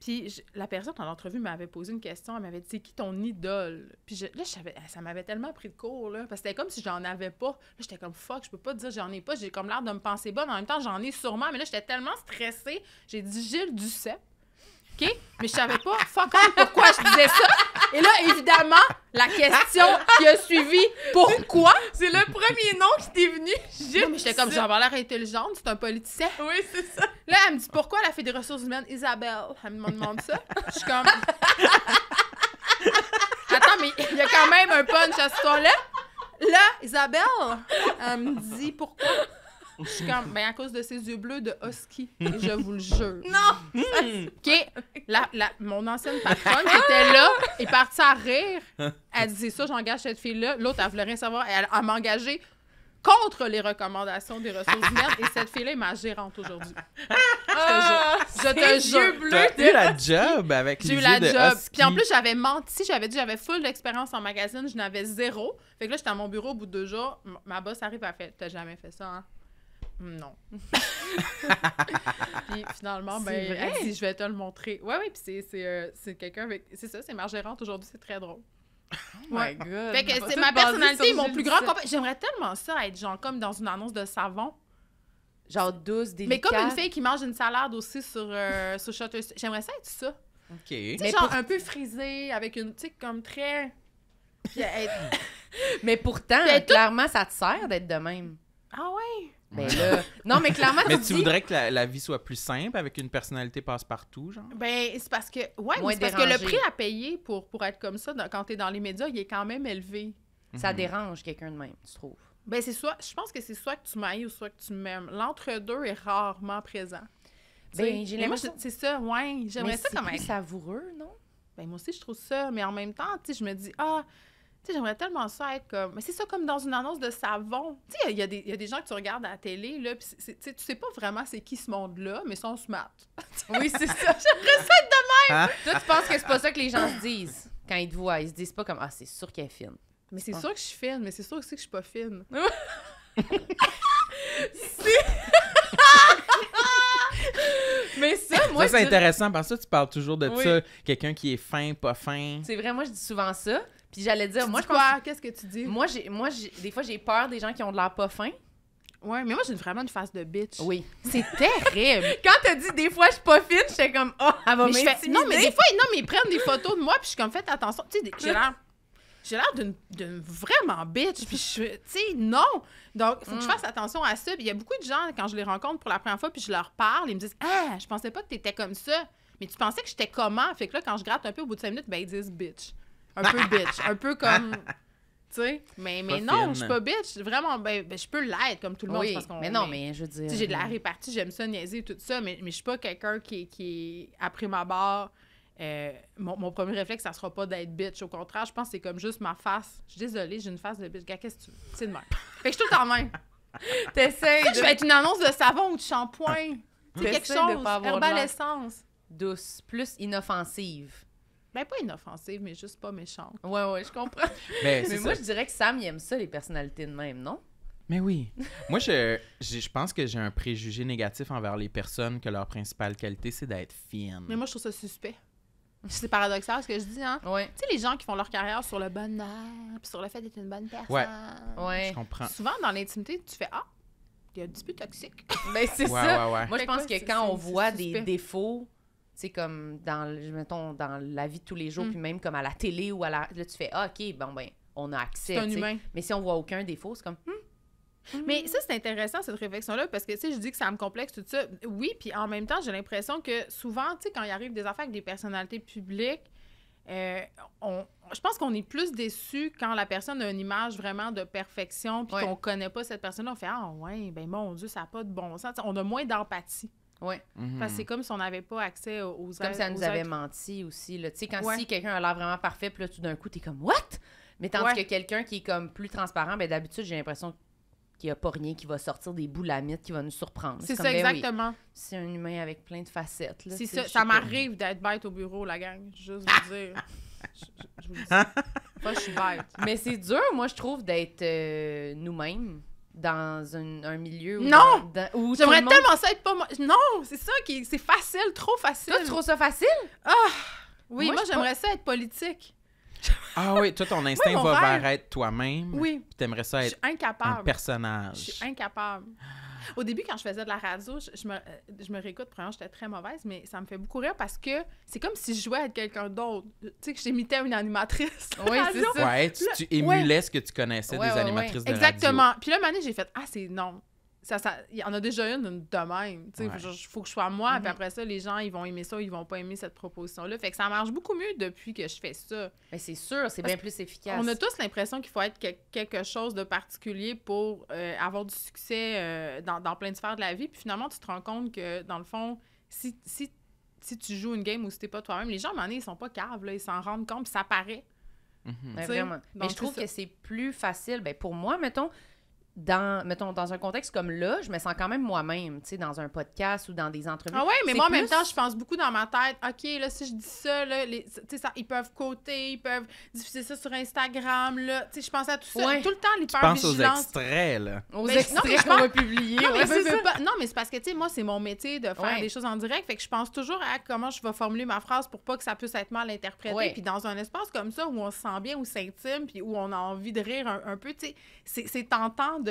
Puis la personne en entrevue m'avait posé une question, elle m'avait dit c'est qui ton idole Puis là, ça m'avait tellement pris de court, là, parce que c'était comme si j'en avais pas. Là, j'étais comme fuck, je peux pas dire j'en ai pas, j'ai comme l'air de me penser bonne. En même temps, j'en ai sûrement, mais là, j'étais tellement stressée, j'ai dit Gilles Duceppe. Mais je savais pas, fuck pourquoi je disais ça. Et là, évidemment, la question qui a suivi, pourquoi? C'est le premier nom qui t'est venu. Non, mais j'étais comme, j'avais l'air intelligente, c'est un politicien. Oui, c'est ça. Là, elle me dit, pourquoi la fait des ressources humaines, Isabelle? Elle me demande ça. Je suis comme... Attends, mais il y a quand même un punch à ce soir-là. Là, Isabelle, elle me dit, pourquoi? Je suis comme, ben à cause de ses yeux bleus de husky, je vous le jure. Non! OK, mon ancienne patronne qui était là est partie à rire. Elle disait ça, j'engage cette fille-là. L'autre, elle voulait rien savoir. Elle, elle m'a engagée contre les recommandations des ressources humaines et cette fille-là est ma gérante aujourd'hui. je te jure. eu la job avec J'ai eu la job. Puis en plus, j'avais menti. J'avais dit j'avais full d'expérience en magazine. Je n'avais zéro. Fait que là, j'étais à mon bureau au bout de deux jours. Ma boss arrive, elle fait « T'as jamais fait ça, hein? » Non. [laughs] puis finalement, ben, si je vais te le montrer. Oui, oui, puis c'est, c'est, euh, c'est quelqu'un avec. C'est ça, c'est margérante aujourd'hui, c'est très drôle. Oh my god. c'est ma personnalité, mon plus grand J'aimerais tellement ça être genre comme dans une annonce de savon. Genre douce, délicate. Mais comme une fille qui mange une salade aussi sur, euh, [laughs] sur Shutterstock. J'aimerais ça être ça. OK. genre un peu frisé, avec une, tu comme très... [laughs] Mais pourtant, clairement, ça te sert d'être de même. Ah ouais? Ben non, mais clairement, tu, voudrais que la, vie soit plus simple avec une personnalité passe-partout, genre? Ben, c'est parce que. Ouais, c'est parce que le prix à payer pour, pour être comme ça, quand quand t'es dans les médias, il est quand même élevé. Ça mhm. dérange quelqu'un de même, tu trouves? Ben, c'est soit. Je pense que c'est soit que tu m'ailles ou soit que tu m'aimes. L'entre-deux est rarement présent. Ben, j'ai C'est ça, ouais. J'aimerais ça quand même. C'est savoureux, non? Ben, moi aussi, je trouve ça. Mais en même temps, tu je me dis, ah sais, j'aimerais tellement ça être comme. Mais c'est ça comme dans une annonce de savon. Tu sais, il y, a des gens que tu regardes à la télé, là, puis tu sais pas vraiment c'est qui ce monde-là, mais on sont smart. [laughs] oui, c'est ça. J'aimerais ça être de même. Hein? Toi, tu penses que c'est pas ça que les gens se disent quand ils te voient. Ils se disent pas comme Ah, c'est sûr qu'elle est fine. Mais c'est sûr que je suis fine, mais c'est sûr aussi que je suis pas fine. [laughs] mais ça, moi, c'est intéressant parce que tu parles toujours de ça, quelqu'un qui est fin, pas fin. C'est vrai, moi, je dis souvent ça. Puis j'allais dire, moi, je Quoi? Qu'est-ce que tu dis? Moi, j'ai, moi j'ai, des fois, j'ai peur des gens qui ont de l'air pas fin. Ouais, mais moi, j'ai vraiment une face de bitch. Oui. C'est terrible. [laughs] Quand t'as dit des fois, je suis pas fine, j'étais comme, oh, elle va mais Non, mais des fois, ils prennent des photos de moi, puis je suis comme, faites attention. Tu sais, j'ai l'air. J'ai l'air d'une, vraiment bitch, puis je suis. Tu sais, non! Donc, il faut que je mm. fasse attention à ça. Puis il y a beaucoup de gens, quand je les rencontre pour la première fois, puis je leur parle, ils me disent Ah, je pensais pas que t'étais comme ça. Mais tu pensais que j'étais comment? Fait que là, quand je gratte un peu au bout de cinq minutes, ben ils disent bitch. Un peu bitch. Un peu comme. Tu sais, mais, mais non, je suis pas bitch. Vraiment, ben, ben, je peux l'être comme tout le monde. parce qu'on, mais non, mais, je veux dire. J'ai de la euh, répartie, j'aime ça niaiser tout ça, mais, mais je suis pas quelqu'un qui, qui, après ma barre, euh, mon, mon, premier réflexe, ça sera pas d'être bitch. Au contraire, je pense que c'est comme juste ma face. Je suis désolée, j'ai une face de bitch. Gars, qu'est-ce que tu C'est de même. Fait que je suis tout en main. [laughs] T'essayes. De... Je vais être une annonce de savon ou de shampoing. [laughs] C'est quelque chose. De pas avoir Herbal essence. Douce, plus inoffensive. Ben, pas inoffensive, mais juste pas méchante. Ouais, ouais, je comprends. [laughs] mais, moi, je dirais que Sam, il aime ça, les personnalités de même, non? Mais oui. [laughs] moi, je, je, pense que j'ai un préjugé négatif envers les personnes que leur principale qualité, c'est d'être fine. Mais moi, je trouve ça suspect. C'est paradoxal ce que je dis, hein? Ouais. Tu sais, les gens qui font leur carrière sur le bonheur, puis sur le fait d'être une bonne personne. Ouais. Je comprends. Souvent, dans l'intimité, tu fais Ah, il y a un petit peu toxique. Ben, c'est ouais, ça. Moi, je pense que quand on voit des défauts sais, comme dans, mettons, dans la vie de tous les jours, mm. puis même comme à la télé ou à la. Là, tu fais, ah, OK, bon, ben, on a accès. C'est un humain. Mais si on voit aucun défaut, c'est comme, hmm. mm. Mais ça, c'est intéressant, cette réflexion-là, parce que, tu sais, je dis que ça me complexe tout ça. Oui, puis en même temps, j'ai l'impression que souvent, tu sais, quand il arrive des affaires avec des personnalités publiques, euh, je pense qu'on est plus déçu quand la personne a une image vraiment de perfection, puis qu'on connaît pas cette personne-là. On fait Ah, ouais, ben mon Dieu, ça n'a pas de bon sens. on a moins d'empathie. Oui. Mhm. Parce que c'est comme si on n'avait pas accès aux, autres. Comme si elle nous avait menti aussi. Tu sais, quand si quelqu'un a l'air vraiment parfait, puis là, tout d'un coup, t'es comme, what? Mais tandis que quelqu'un qui est comme plus transparent, ben d'habitude, j'ai l'impression qu'il n'y a pas rien qui va sortir des mythe qui va nous surprendre. C'est ça, ben exactement. c'est un humain avec plein de facettes. C'est ça. Ça m'arrive d'être bête au bureau, la gang. Juste vous dire. [laughs] je, dis. je suis bête. Mais c'est dur, moi, je trouve, d'être euh, nous-mêmes dans un milieu où non où j'aimerais tellement ça être pas non c'est ça qui c'est facile trop facile trop tu ça facile ah oui moi, j'aimerais ça être politique ah oui toi ton [laughs] instinct va vers être toi-même oui t'aimerais ça être incapable. un personnage je suis incapable au début, quand je faisais de la radio, je, me, euh, je me réécoute, premièrement, j'étais très mauvaise, mais ça me fait beaucoup rire parce que c'est comme si je jouais avec quelqu'un d'autre. Tu sais, que j'imitais une animatrice. [laughs] Oui, c'est ça. Ouais, tu, émulais ce que tu connaissais des animatrices de Exactement. radio. Exactement. Puis là, Mané, j'ai fait Ah, c'est non ça, ça, il y en a déjà une, de même. Il faut, que je sois moi, mm-hmm. après ça, les gens, ils vont aimer ça, ils vont pas aimer cette proposition-là. Fait que ça marche beaucoup mieux depuis que je fais ça. Mais ben, c'est sûr, c'est bien plus efficace. On a tous l'impression qu'il faut être quelque chose de particulier pour euh, avoir du succès euh, dans, dans, plein de sphères de la vie. Puis finalement, tu te rends compte que, dans le fond, si, si, si tu joues une game où c'était pas toi-même, les gens, à un moment donné, ils sont pas caves, là, ils s'en rendent compte, ça paraît. Mm-hmm. Ben, vraiment. Mais je trouve que c'est plus facile, ben, pour moi, mettons, dans, mettons, dans un contexte comme là, je me sens quand même moi-même, tu sais, dans un podcast ou dans des entrevues. Ah ouais, mais moi, en même temps, je pense beaucoup dans ma tête, OK, là, si je dis ça, là, les, sais, ils peuvent coter, ils peuvent diffuser ça sur Instagram, là, tu sais, je pense à tout ça, tout le temps, vigilance… Je pense aux extraits, là. Aux mais, extraits qu'on va publier. [laughs] Non, mais c'est, parce que, tu sais, moi, c'est mon métier de faire des choses en direct, fait que je pense toujours à comment je vais formuler ma phrase pour pas que ça puisse être mal interprété, puis dans un espace comme ça, où on se sent bien, où c'est puis où on a envie de rire un, un peu, tu sais, c'est, tentant de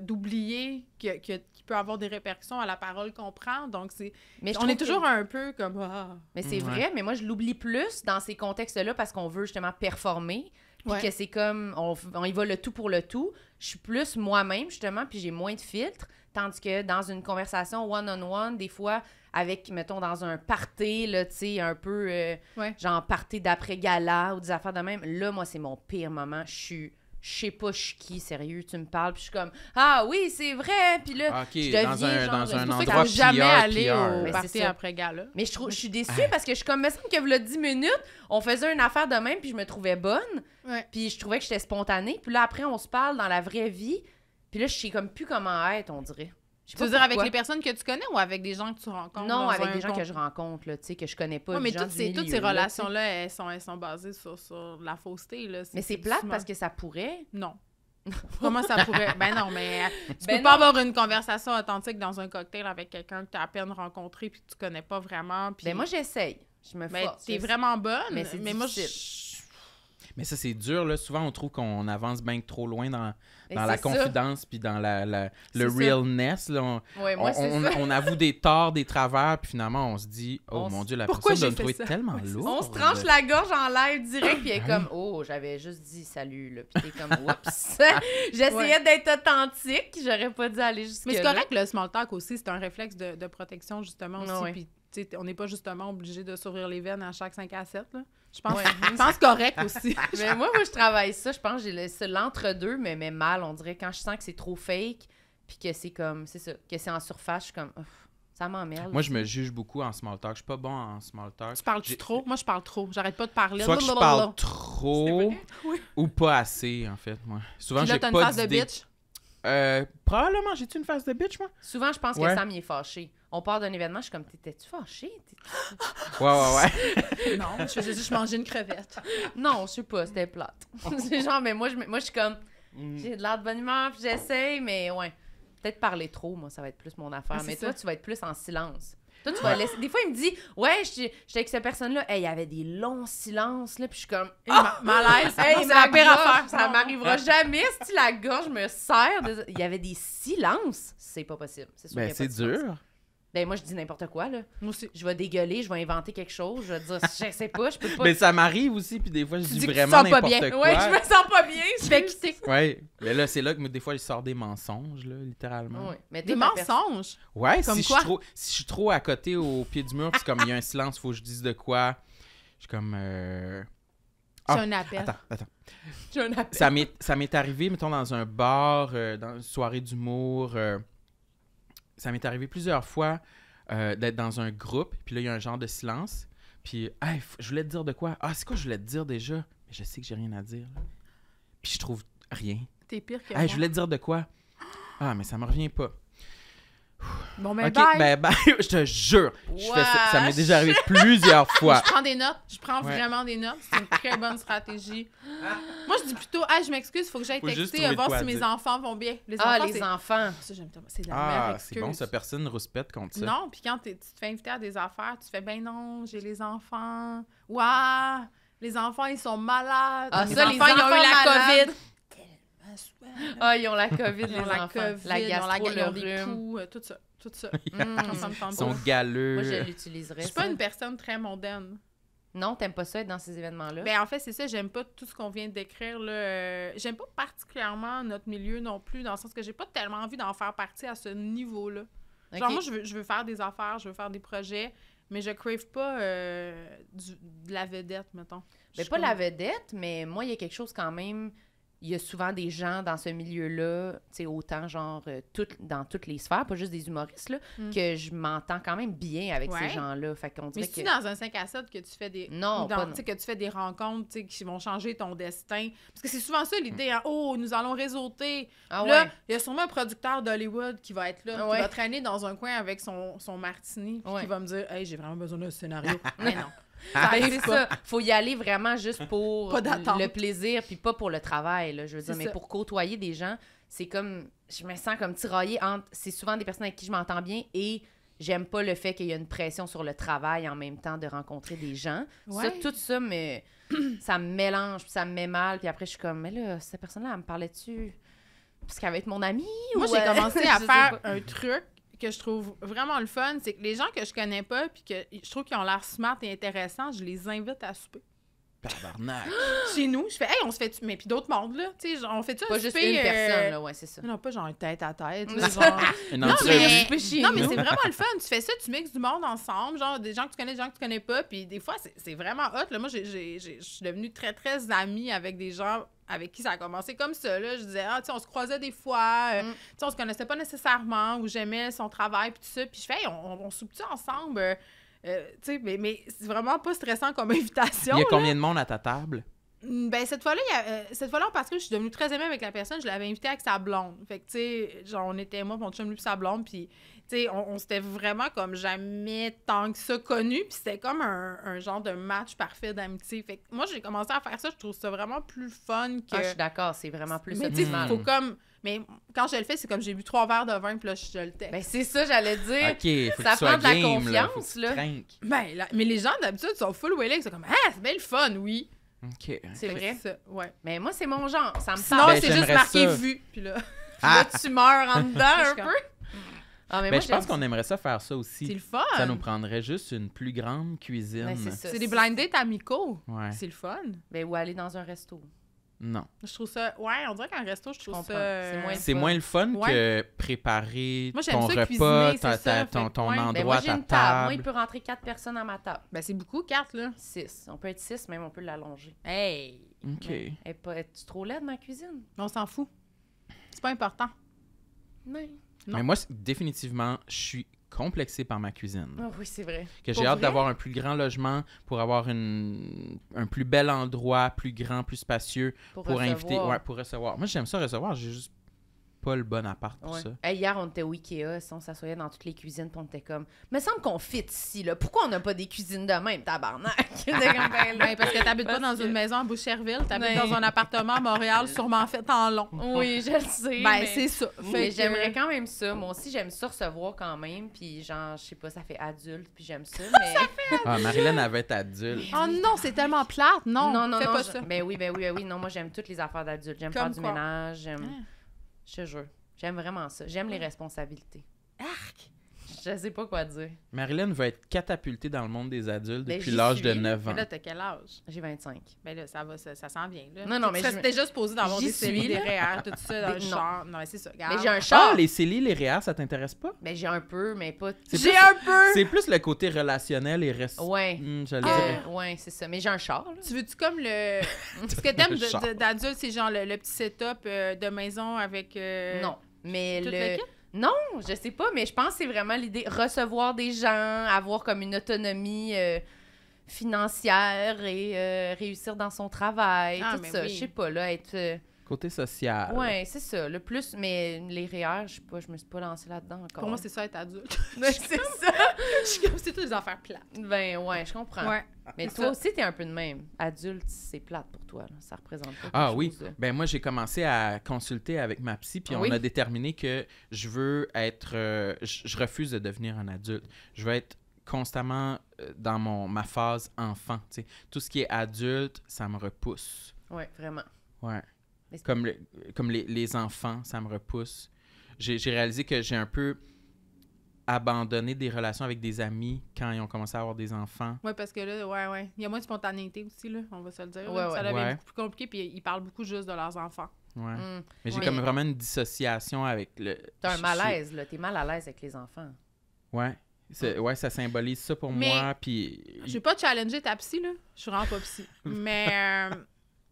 d'oublier qu'il que, y peut avoir des répercussions à la parole qu'on prend. Donc, c'est, mais on est toujours un peu comme. Ah. Mais c'est mm, vrai, mais moi, je l'oublie plus dans ces contextes-là parce qu'on veut justement performer. Puis que c'est comme, on, on, y va le tout pour le tout. Je suis plus moi-même, justement, puis j'ai moins de filtres. Tandis que dans une conversation one-on-one, des fois, avec, mettons, dans un party, là, tu sais, un peu, euh, genre party d'après-gala ou des affaires de même, là, moi, c'est mon pire moment. Je suis je sais pas je suis qui, sérieux, tu me parles. Puis je suis comme, ah oui, c'est vrai. Puis là, ah, je deviens dans un, dans un jamais allé au ben, party après gala. Mais je, trouve, je suis déçue ah. parce que je suis comme, me semble que 10 minutes, on faisait une affaire de même, puis je me trouvais bonne. Puis je trouvais que j'étais spontanée. Puis là, après, on se parle dans la vraie vie. Puis là, je sais comme plus comment être, on dirait. Tu veux dire avec les personnes que tu connais ou avec des gens que tu rencontres? Non, avec des gens que je rencontre, que je connais pas. Non, mais toutes, ces, relations-là, elles sont, elles sont basées sur, la fausseté. mais c'est plate parce que ça pourrait. Non. [laughs] Comment ça pourrait? Ben non, mais euh, tu ben peux pas avoir une conversation authentique dans un cocktail avec quelqu'un que tu as à peine rencontré puis que tu connais pas vraiment. Puis... Ben moi, j'essaye. Je me ben, force. t'es vraiment bonne. Mais, mais moi, je mais ça, c'est dur. Là. Souvent, on trouve qu'on avance bien trop loin dans, dans la confidence puis dans le realness. On, on, avoue des torts, des travers, puis finalement, on se dit « Oh mon Dieu, la personne doit trouver tellement [laughs] lourde. » On se tranche la gorge en live direct, puis elle est ben comme « Oh, j'avais juste dit salut, là. » Puis t'es comme « Oups! [laughs] » J'essayais d'être authentique. J'aurais pas dû aller jusque Mais c'est correct, le small talk aussi, c'est un réflexe de, protection, justement, ah aussi. Puis on n'est pas justement obligé de sourire les veines à chaque 5 à 7. Là. Je pense, [laughs] je correct aussi. [laughs] mais moi, moi, je travaille ça. Je pense que j'ai l'entre-deux, mais, mais mal. On dirait quand je sens que c'est trop fake, puis que c'est comme, c'est ça, que c'est en surface, je suis comme, ça m'emmerde. Moi, je me juge beaucoup en small talk. Je suis pas bon en small talk. Tu parles -tu trop? Moi, je parle trop. J'arrête pas de parler. Soit je parle trop ou pas assez, en fait, moi. Souvent, j'ai une de bitch? Euh, probablement, j'ai-tu une face de bitch, moi? Souvent, je pense que ça m'y est fâché on part d'un événement, je suis comme, t'étais-tu fâchée? Ouais, ouais, ouais. [laughs] non, je faisais juste mangé une crevette. non, je sais pas, c'était plate. Oh. [laughs] c'est genre, mais moi, je, moi, je suis comme, mm. j'ai de l'air de bonne humeur, puis j'essaye, mais ouais. Peut-être parler trop, moi, ça va être plus mon affaire. mais toi, tu vas être plus en silence. Toi, tu vas laisser. Des fois, il me dit, ouais, j'étais avec cette personne-là, hey, il y avait des longs silences, là, puis je suis comme, Ah, malaise, hey, [laughs] ça m'arrivera jamais si la gorge me serre. Il y avait des silences, c'est pas possible. C'est ben, c'est dur. Ben, moi, je dis n'importe quoi, là. Moi aussi. Je vais dégueuler, je vais inventer quelque chose, je vais dire, je [laughs] sais pas, je peux pas. Mais ça m'arrive aussi, puis des fois, je dis vraiment n'importe quoi. Ouais, je me sens pas bien. Je vais quitter. Ouais. Mais là, c'est là que des fois, je sors des mensonges, là, littéralement. Ouais. des mensonges? Ouais, comme si, quoi? Je si je suis trop à côté au pied du mur, puis comme il y a un silence, faut que je dise de quoi. Je suis comme. Euh... J'ai ah, un appel. Attends, attends. J'ai un appel. Ça m'est arrivé, mettons, dans un bar, euh, dans une soirée d'humour. Euh, ça m'est arrivé plusieurs fois euh, d'être dans un groupe, puis là, il y a un genre de silence. Puis, je voulais te dire de quoi? Ah, c'est quoi je voulais te dire déjà? Mais je sais que j'ai rien à dire. Puis je trouve rien. T'es pire que Je voulais te dire de quoi? Ah, mais ça me revient pas. Bon, ben, ben [laughs] je te jure, ça, m'est déjà arrivé plusieurs [laughs] fois. je prends des notes, je prends vraiment des notes. C'est une très bonne stratégie. Moi, je dis plutôt, ah, je m'excuse, il faut que j'aille texter voir si mes enfants vont bien. ah, les enfants. Ça, j'aime C'est la ah, C'est bon, ça, personne rouspète contre ça. Non, puis quand tu te fais inviter à des affaires, tu fais, ben non, j'ai les enfants. Waouh! Les enfants, ils sont malades. Ah, les ça, enfants, les enfants, ils ont eu la COVID. Ah, ils ont la COVID, ils ont la ils ont, la, ils ont euh, tout ça. Tout ça. [laughs] Ils mm, sont galeux. Moi, je l'utiliserais. Je suis pas une personne très mondaine. Non, t'aimes pas ça être dans ces événements-là? Ben, en fait, c'est ça, j'aime pas tout ce qu'on vient de décrire. le. Euh, j'aime pas particulièrement notre milieu non plus, dans le sens que j'ai pas tellement envie d'en faire partie à ce niveau-là. moi, je veux, faire des affaires, je veux faire des projets, mais je crave pas euh, du, de la vedette, mettons. Mais ben, pas la vedette, mais moi, il y a quelque chose quand même il y a souvent des gens dans ce milieu-là, autant genre euh, dans toutes les sphères, pas juste des humoristes, là, mm. que je m'entends quand même bien avec ces gens-là. Fait qu'on dirait Mais que... dans un 5 à 7 que tu fais des... Non, que tu fais des rencontres qui vont changer ton destin? Parce que c'est souvent ça l'idée, hein, oh, nous allons réseauter. Ah là, il y a sûrement un producteur d'Hollywood qui va être là, ah qui va traîner dans un coin avec son, son martini, qui va me dire « Hey, j'ai vraiment besoin d'un scénario. » Mais non. Ah, c'est Faut y aller vraiment juste pour le plaisir, puis pas pour le travail. Là, je veux dire, mais pour côtoyer des gens, c'est comme. Je me sens comme tiraillée entre. C'est souvent des personnes avec qui je m'entends bien et j'aime pas le fait qu'il y ait une pression sur le travail en même temps de rencontrer des gens. tout ça, mais [clears throat] ça me mélange, ça me met mal, puis après, je suis comme, mais là, cette personne-là, elle me parlait-tu? Parce qu'elle va être mon amie? j'ai euh, commencé [laughs] à faire un truc que je trouve vraiment le fun, c'est que les gens que je connais pas, puis que je trouve qu'ils ont l'air smart et intéressants, je les invite à souper. [gasps] Chez nous, je fais, hey, on se fait. Mais puis d'autres mondes, là. Tu sais, on fait ça. Pas juste une euh, personne, là, ouais, c'est ça. Non, pas genre tête à tête. Mm. [laughs] non, mais, non, mais c'est vraiment le fun. Tu fais ça, tu mixes du monde ensemble, genre des gens que tu connais, des gens que tu connais pas. Puis des fois, c'est vraiment hot. Moi, je suis devenue très, très amie avec des gens avec qui ça a commencé comme ça. Là. Je disais, ah, tu sais, on se croisait des fois, euh, mm. tu sais, on se connaissait pas nécessairement, ou j'aimais son travail, puis tout ça. Puis je fais, on, on, on ensemble? Euh, euh, mais, mais c'est vraiment pas stressant comme [laughs] invitation. Il y a combien de monde à ta table? Mm, ben, cette fois-là, euh, cette fois-là, parce que je suis devenue très aimée avec la personne, je l'avais invitée avec sa blonde. Fait que, tu sais, genre, on était, moi, mon chum, lui, sa blonde, puis sais, on, s'était vraiment comme jamais tant que ça connu, puis c'était comme un, genre de match parfait d'amitié. Fait moi, j'ai commencé à faire ça, je trouve ça vraiment plus fun que... Ah, je suis d'accord, c'est vraiment plus Mais faut comme... Mais quand je le fais, c'est comme j'ai bu trois verres de vin, puis là, je le texte. Ben, c'est ça, j'allais dire. ça prend de la confiance, là. Ben, mais les gens, d'habitude, sont full willing. C'est comme, ah, c'est bien le fun, oui. OK. C'est vrai. ouais. Mais moi, c'est mon genre. Ça me Sinon, ben, c'est juste marqué vu. Puis là, [laughs] ah! là, tu meurs en dedans [laughs] un peu. Ah, mais je pense qu'on aimerait ça faire ça aussi. C'est le fun. Ça nous prendrait juste une plus grande cuisine. Ben, c'est des blind dates amicaux. C'est le fun. Ben, ou aller dans un resto. Non. Je trouve ça. Ouais, on dirait qu'un resto, je trouve ça. C'est moins, le fun que préparer ton repas, ton, endroit, ben, ta table. Moi, il peut rentrer quatre personnes à ma table. Ben, c'est beaucoup, quatre, là. Six. On peut être six, même on peut l'allonger. Hey! OK. pas... Es-tu trop laide, ma cuisine? On s'en fout. C'est pas important. Non. Mais moi, définitivement, je suis complexé par ma cuisine. Ah oui, c'est vrai. Que j'ai hâte d'avoir un plus grand logement pour avoir une, un plus bel endroit, plus grand, plus spacieux pour, inviter, pour recevoir. Moi, j'aime ça recevoir. J'ai juste le bon appart ça. hier, on était au Ikea, on s'assoyait dans toutes les cuisines, puis on était comme, me semble qu'on fit ici, là. Pourquoi on n'a pas des cuisines de même, tabarnak? [laughs] Ben, ben, parce que t'habites pas dans une maison à Boucherville, t'habites ben. dans un appartement à Montréal, [laughs] sûrement fait en long. Oui, je le sais. Ben, c'est ça. mais j'aimerais quand même ça. Moi aussi, j'aime ça recevoir quand même, puis genre, je sais pas, ça fait adulte, puis j'aime ça, [laughs] mais... ça fait ah, adulte. Ah, Marilyn avait adulte. Oh non, c'est tellement plate, non. Non, non, Fais non. Pas ça. Ben oui, ben oui, oui. Non, moi, j'aime toutes les affaires d'adulte. J'aime faire du ménage, ah. Je J'aime vraiment ça. J'aime les responsabilités. Arc! Je sais pas quoi dire. Marilyn va être catapultée dans le monde des adultes ben, depuis l'âge de 9 ans. Mais là, t'as quel âge? J'ai 25. Ben là, ça va, ça, s'en vient. Là. Non, non, mais. C'était juste posé monde des cellules, les REER, tout ça, dans ben, le char. Non, mais c'est ça. Mais ben, j'ai un char. Ah, les cellules, les REER, ça t'intéresse pas? Ben j'ai un peu, mais pas. J'ai un peu! C'est plus le côté relationnel et reste. Ouais. Mmh, Ouais, c'est ça. Mais j'ai un char. Tu veux-tu comme le. [laughs] Ce que t'aimes d'adulte, c'est genre le, petit setup euh, de maison avec. Euh, non. Mais le non, je sais pas, mais je pense que c'est vraiment l'idée recevoir des gens, avoir comme une autonomie euh, financière et euh, réussir dans son travail, ah, tout ça. Je sais pas, là, être. Euh, Côté social. Oui, c'est ça. Le plus, mais les REER, je ne me suis pas lancée là-dedans encore. Pour moi, c'est ça être adulte. c'est [laughs] ça. je suis c'est [laughs] toutes les affaires plates. Ben ouais, je comprends. Ouais, mais toi aussi, tu es un peu de même. Adulte, c'est plate pour toi. Ça représente pas Ah oui. ben moi, j'ai commencé à consulter avec ma psy, puis ah on a déterminé que je veux être. Euh, je, refuse de devenir un adulte. Je veux être constamment euh, dans mon, ma phase enfant. Tout ce qui est adulte, ça me repousse. Oui, vraiment. Ouais. Comme, comme les, enfants, ça me repousse. J'ai réalisé que j'ai un peu abandonné des relations avec des amis quand ils ont commencé à avoir des enfants. Oui, parce que là, ouais, ouais. Il y a moins de spontanéité aussi, là, on va se le dire. Ça devient beaucoup plus compliqué, puis ils parlent beaucoup juste de leurs enfants. Ouais. Mm. Mais j'ai comme vraiment une dissociation avec le. T'as un malaise, là. T'es mal à l'aise avec les enfants. Ouais. Mm. Ouais, ça symbolise ça pour moi. Puis. vais pas challenger ta psy, là. Je suis vraiment pas psy. [laughs] Mais. Euh,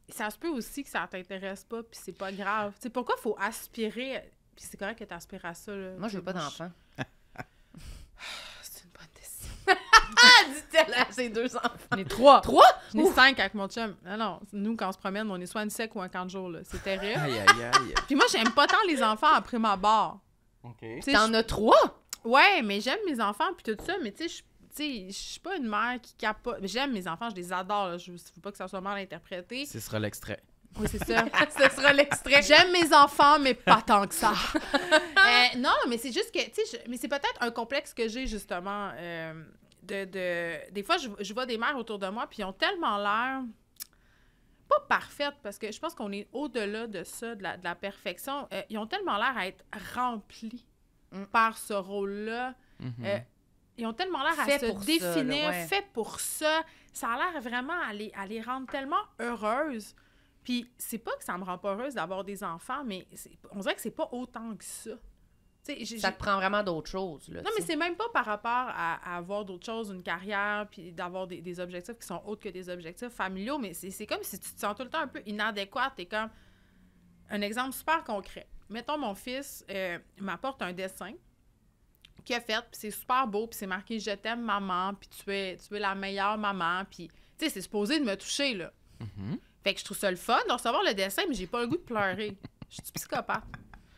ça se peut aussi que ça t'intéresse pas, puis c'est pas grave. sais pourquoi faut aspirer... Puis c'est correct que t'aspires à ça, là. Moi, je veux pas d'enfants. Ah, c'est une bonne décision. Ah, [laughs] elle à ses deux enfants. J'en trois. Trois? J'en ai cinq avec mon chum. Non, non, nous, quand on se promène, on est soit une sec ou un camp de jour, C'est terrible. Aïe, aïe, aïe. Puis moi, j'aime pas tant les enfants après ma barre. OK. T'en as trois? Ouais, mais j'aime mes enfants, puis tout ça, mais tu sais, je suis tu sais, je suis pas une mère qui capote. J'aime mes enfants, je les adore. Je ne veux pas que ça soit mal interprété. Ce sera l'extrait. Oui, c'est ça. [laughs] Ce sera l'extrait. J'aime mes enfants, mais pas tant que ça. [laughs] Euh, non, mais c'est juste que, tu sais, mais c'est peut-être un complexe que j'ai, justement. Euh, de, de, Des fois, je, vois des mères autour de moi, puis ils ont tellement l'air pas parfaite, parce que je pense qu'on est au-delà de ça, de la, perfection. Euh, ils ont tellement l'air à être remplis mm. par ce rôle-là. Mm-hmm ils ont tellement l'air à se définir, fait pour ça. Ça a l'air vraiment à les, rendre tellement heureuses. Puis c'est pas que ça me rend pas heureuse d'avoir des enfants, mais on dirait que c'est pas autant que ça. ça te prend vraiment d'autres choses. Là, non, mais c'est même pas par rapport à, avoir d'autres choses, une carrière, puis d'avoir des, objectifs qui sont autres que des objectifs familiaux, mais c'est comme si tu te sens tout le temps un peu inadéquate. T'es comme. Un exemple super concret. Mettons, mon fils euh, m'apporte un dessin qui a fait, puis c'est super beau, puis c'est marqué Je t'aime, maman, puis tu es, tu es la meilleure maman, puis tu sais, c'est supposé de me toucher, là. Mm-hmm. Fait que je trouve ça le fun de recevoir le dessin, mais j'ai pas le goût de pleurer. [laughs] Je suis psychopathe.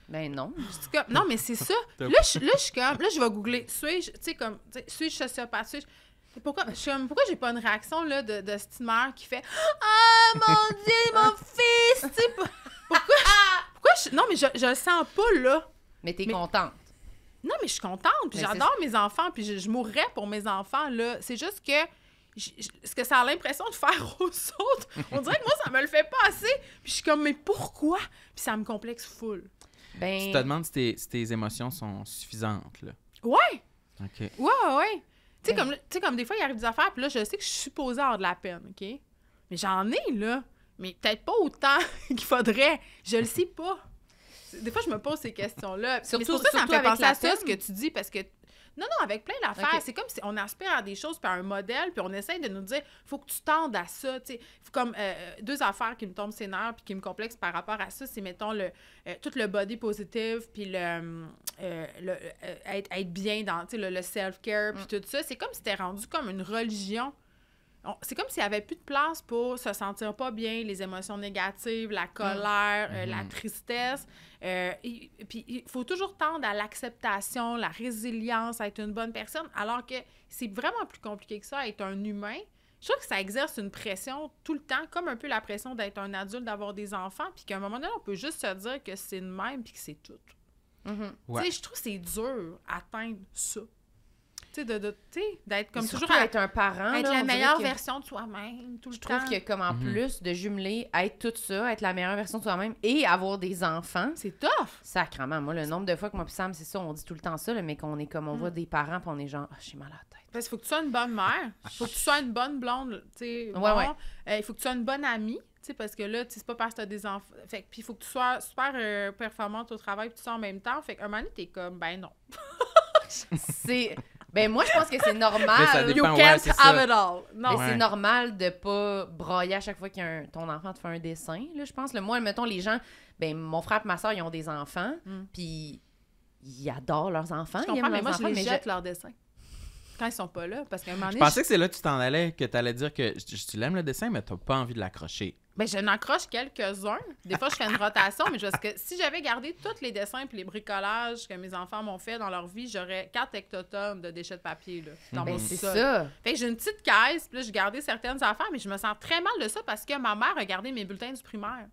Ben non. non, mais c'est ça. là, je, suis comme, là, je vais googler. Suis-je, tu sais, comme, suis-je sociopathe? suis Pourquoi, je pourquoi j'ai pas une réaction là, de, de cette mère qui fait Ah mon [laughs] Dieu, mon fils! pourquoi, pourquoi Non, mais je, je le sens pas là. Mais t'es mais... contente. Non, mais je suis contente, puis j'adore mes enfants, puis je, mourrais pour mes enfants, là. C'est juste que ce que ça a l'impression de faire [laughs] aux autres, on dirait que moi, ça me le fait pas assez. Puis je suis comme, mais pourquoi? Puis ça me complexe full. Ben... Tu te demandes si tes, émotions sont suffisantes, là. Ouais! OK. Ouais, ouais. Tu sais, ben comme, comme des fois, il arrive des affaires, puis là, je sais que je suis supposée avoir de la peine, OK? Mais j'en ai, là. Mais peut-être pas autant [laughs] qu'il faudrait. Je le sais pas. Des fois, je me pose ces questions-là. surtout, surtout ça me fait penser à ça, ce que tu dis, parce que non, non, avec plein d'affaires. C'est comme si on aspire à des choses, puis à un modèle, puis on essaye de nous dire, faut que tu tendes à ça. Tu sais, comme euh, deux affaires qui me tombent ses nerfs, puis qui me complexent par rapport à ça, c'est, mettons, le, euh, tout le body positive, puis le, euh, être, bien dans le, le self-care, puis mm. tout ça. C'est comme si c'était rendu comme une religion c'est comme s'il n'y avait plus de place pour se sentir pas bien, les émotions négatives, la colère, euh, la mm. tristesse. et, euh, puis il faut toujours tendre à l'acceptation, la résilience, à être une bonne personne, alors que c'est vraiment plus compliqué que ça, être un humain. Je trouve que ça exerce une pression tout le temps, comme un peu la pression d'être un adulte, d'avoir des enfants, puis qu'à un moment donné, on peut juste se dire que c'est une même, puis que c'est tout. Mm-hmm. Tu sais, je trouve que c'est dur atteindre ça d'être comme toujours être un parent. Être la meilleure version de soi-même tout le je temps. trouve que comme en mhm. plus de jumeler, être tout ça, être la meilleure version de soi-même et avoir des enfants. C'est tough! Sacrement, moi, le nombre de fois que moi et Sam, c'est ça, on dit tout le temps ça, mais qu'on est comme, on mm. voit des parents puis on est genre, oh, j'ai mal à la tête. Parce qu'il faut que tu sois une bonne mère, il faut que tu sois une bonne blonde, tu sais, ouais, euh, il faut que tu sois une bonne amie parce que là, c'est pas parce que t'as des enfants. Fait puis il faut que tu sois super euh, performante au travail, puis tout ça en même temps. Fait qu'un moment donné, t'es comme, ben non. c'est. Ben moi, je pense que c'est [laughs] normal. ça dépend, normal de pas broyer à chaque fois que ton enfant te fait un dessin. je pense, le moi, mettons, les gens, ben mon frère et ma soeur, ils ont des enfants, mm. puis ils adorent leurs enfants. ils mais moi, je les jette leurs dessins. Quand ils sont pas là, parce qu'à un Je pensais que c'est là que tu t'en allais, que tu allais dire que tu l'aimes le dessin, mais tu t'as pas envie de l'accrocher ben, je n'accroche quelques-uns. Des fois, je fais une rotation, mais parce que si j'avais gardé tous les dessins et les bricolages que mes enfants m'ont fait dans leur vie, j'aurais quatre hectotomes de déchets de papier là, dans ben, C'est ça. Fait j'ai une petite caisse, puis là, j'ai gardé certaines affaires, mais je me sens très mal de ça parce que ma mère a gardé mes bulletins du primaire.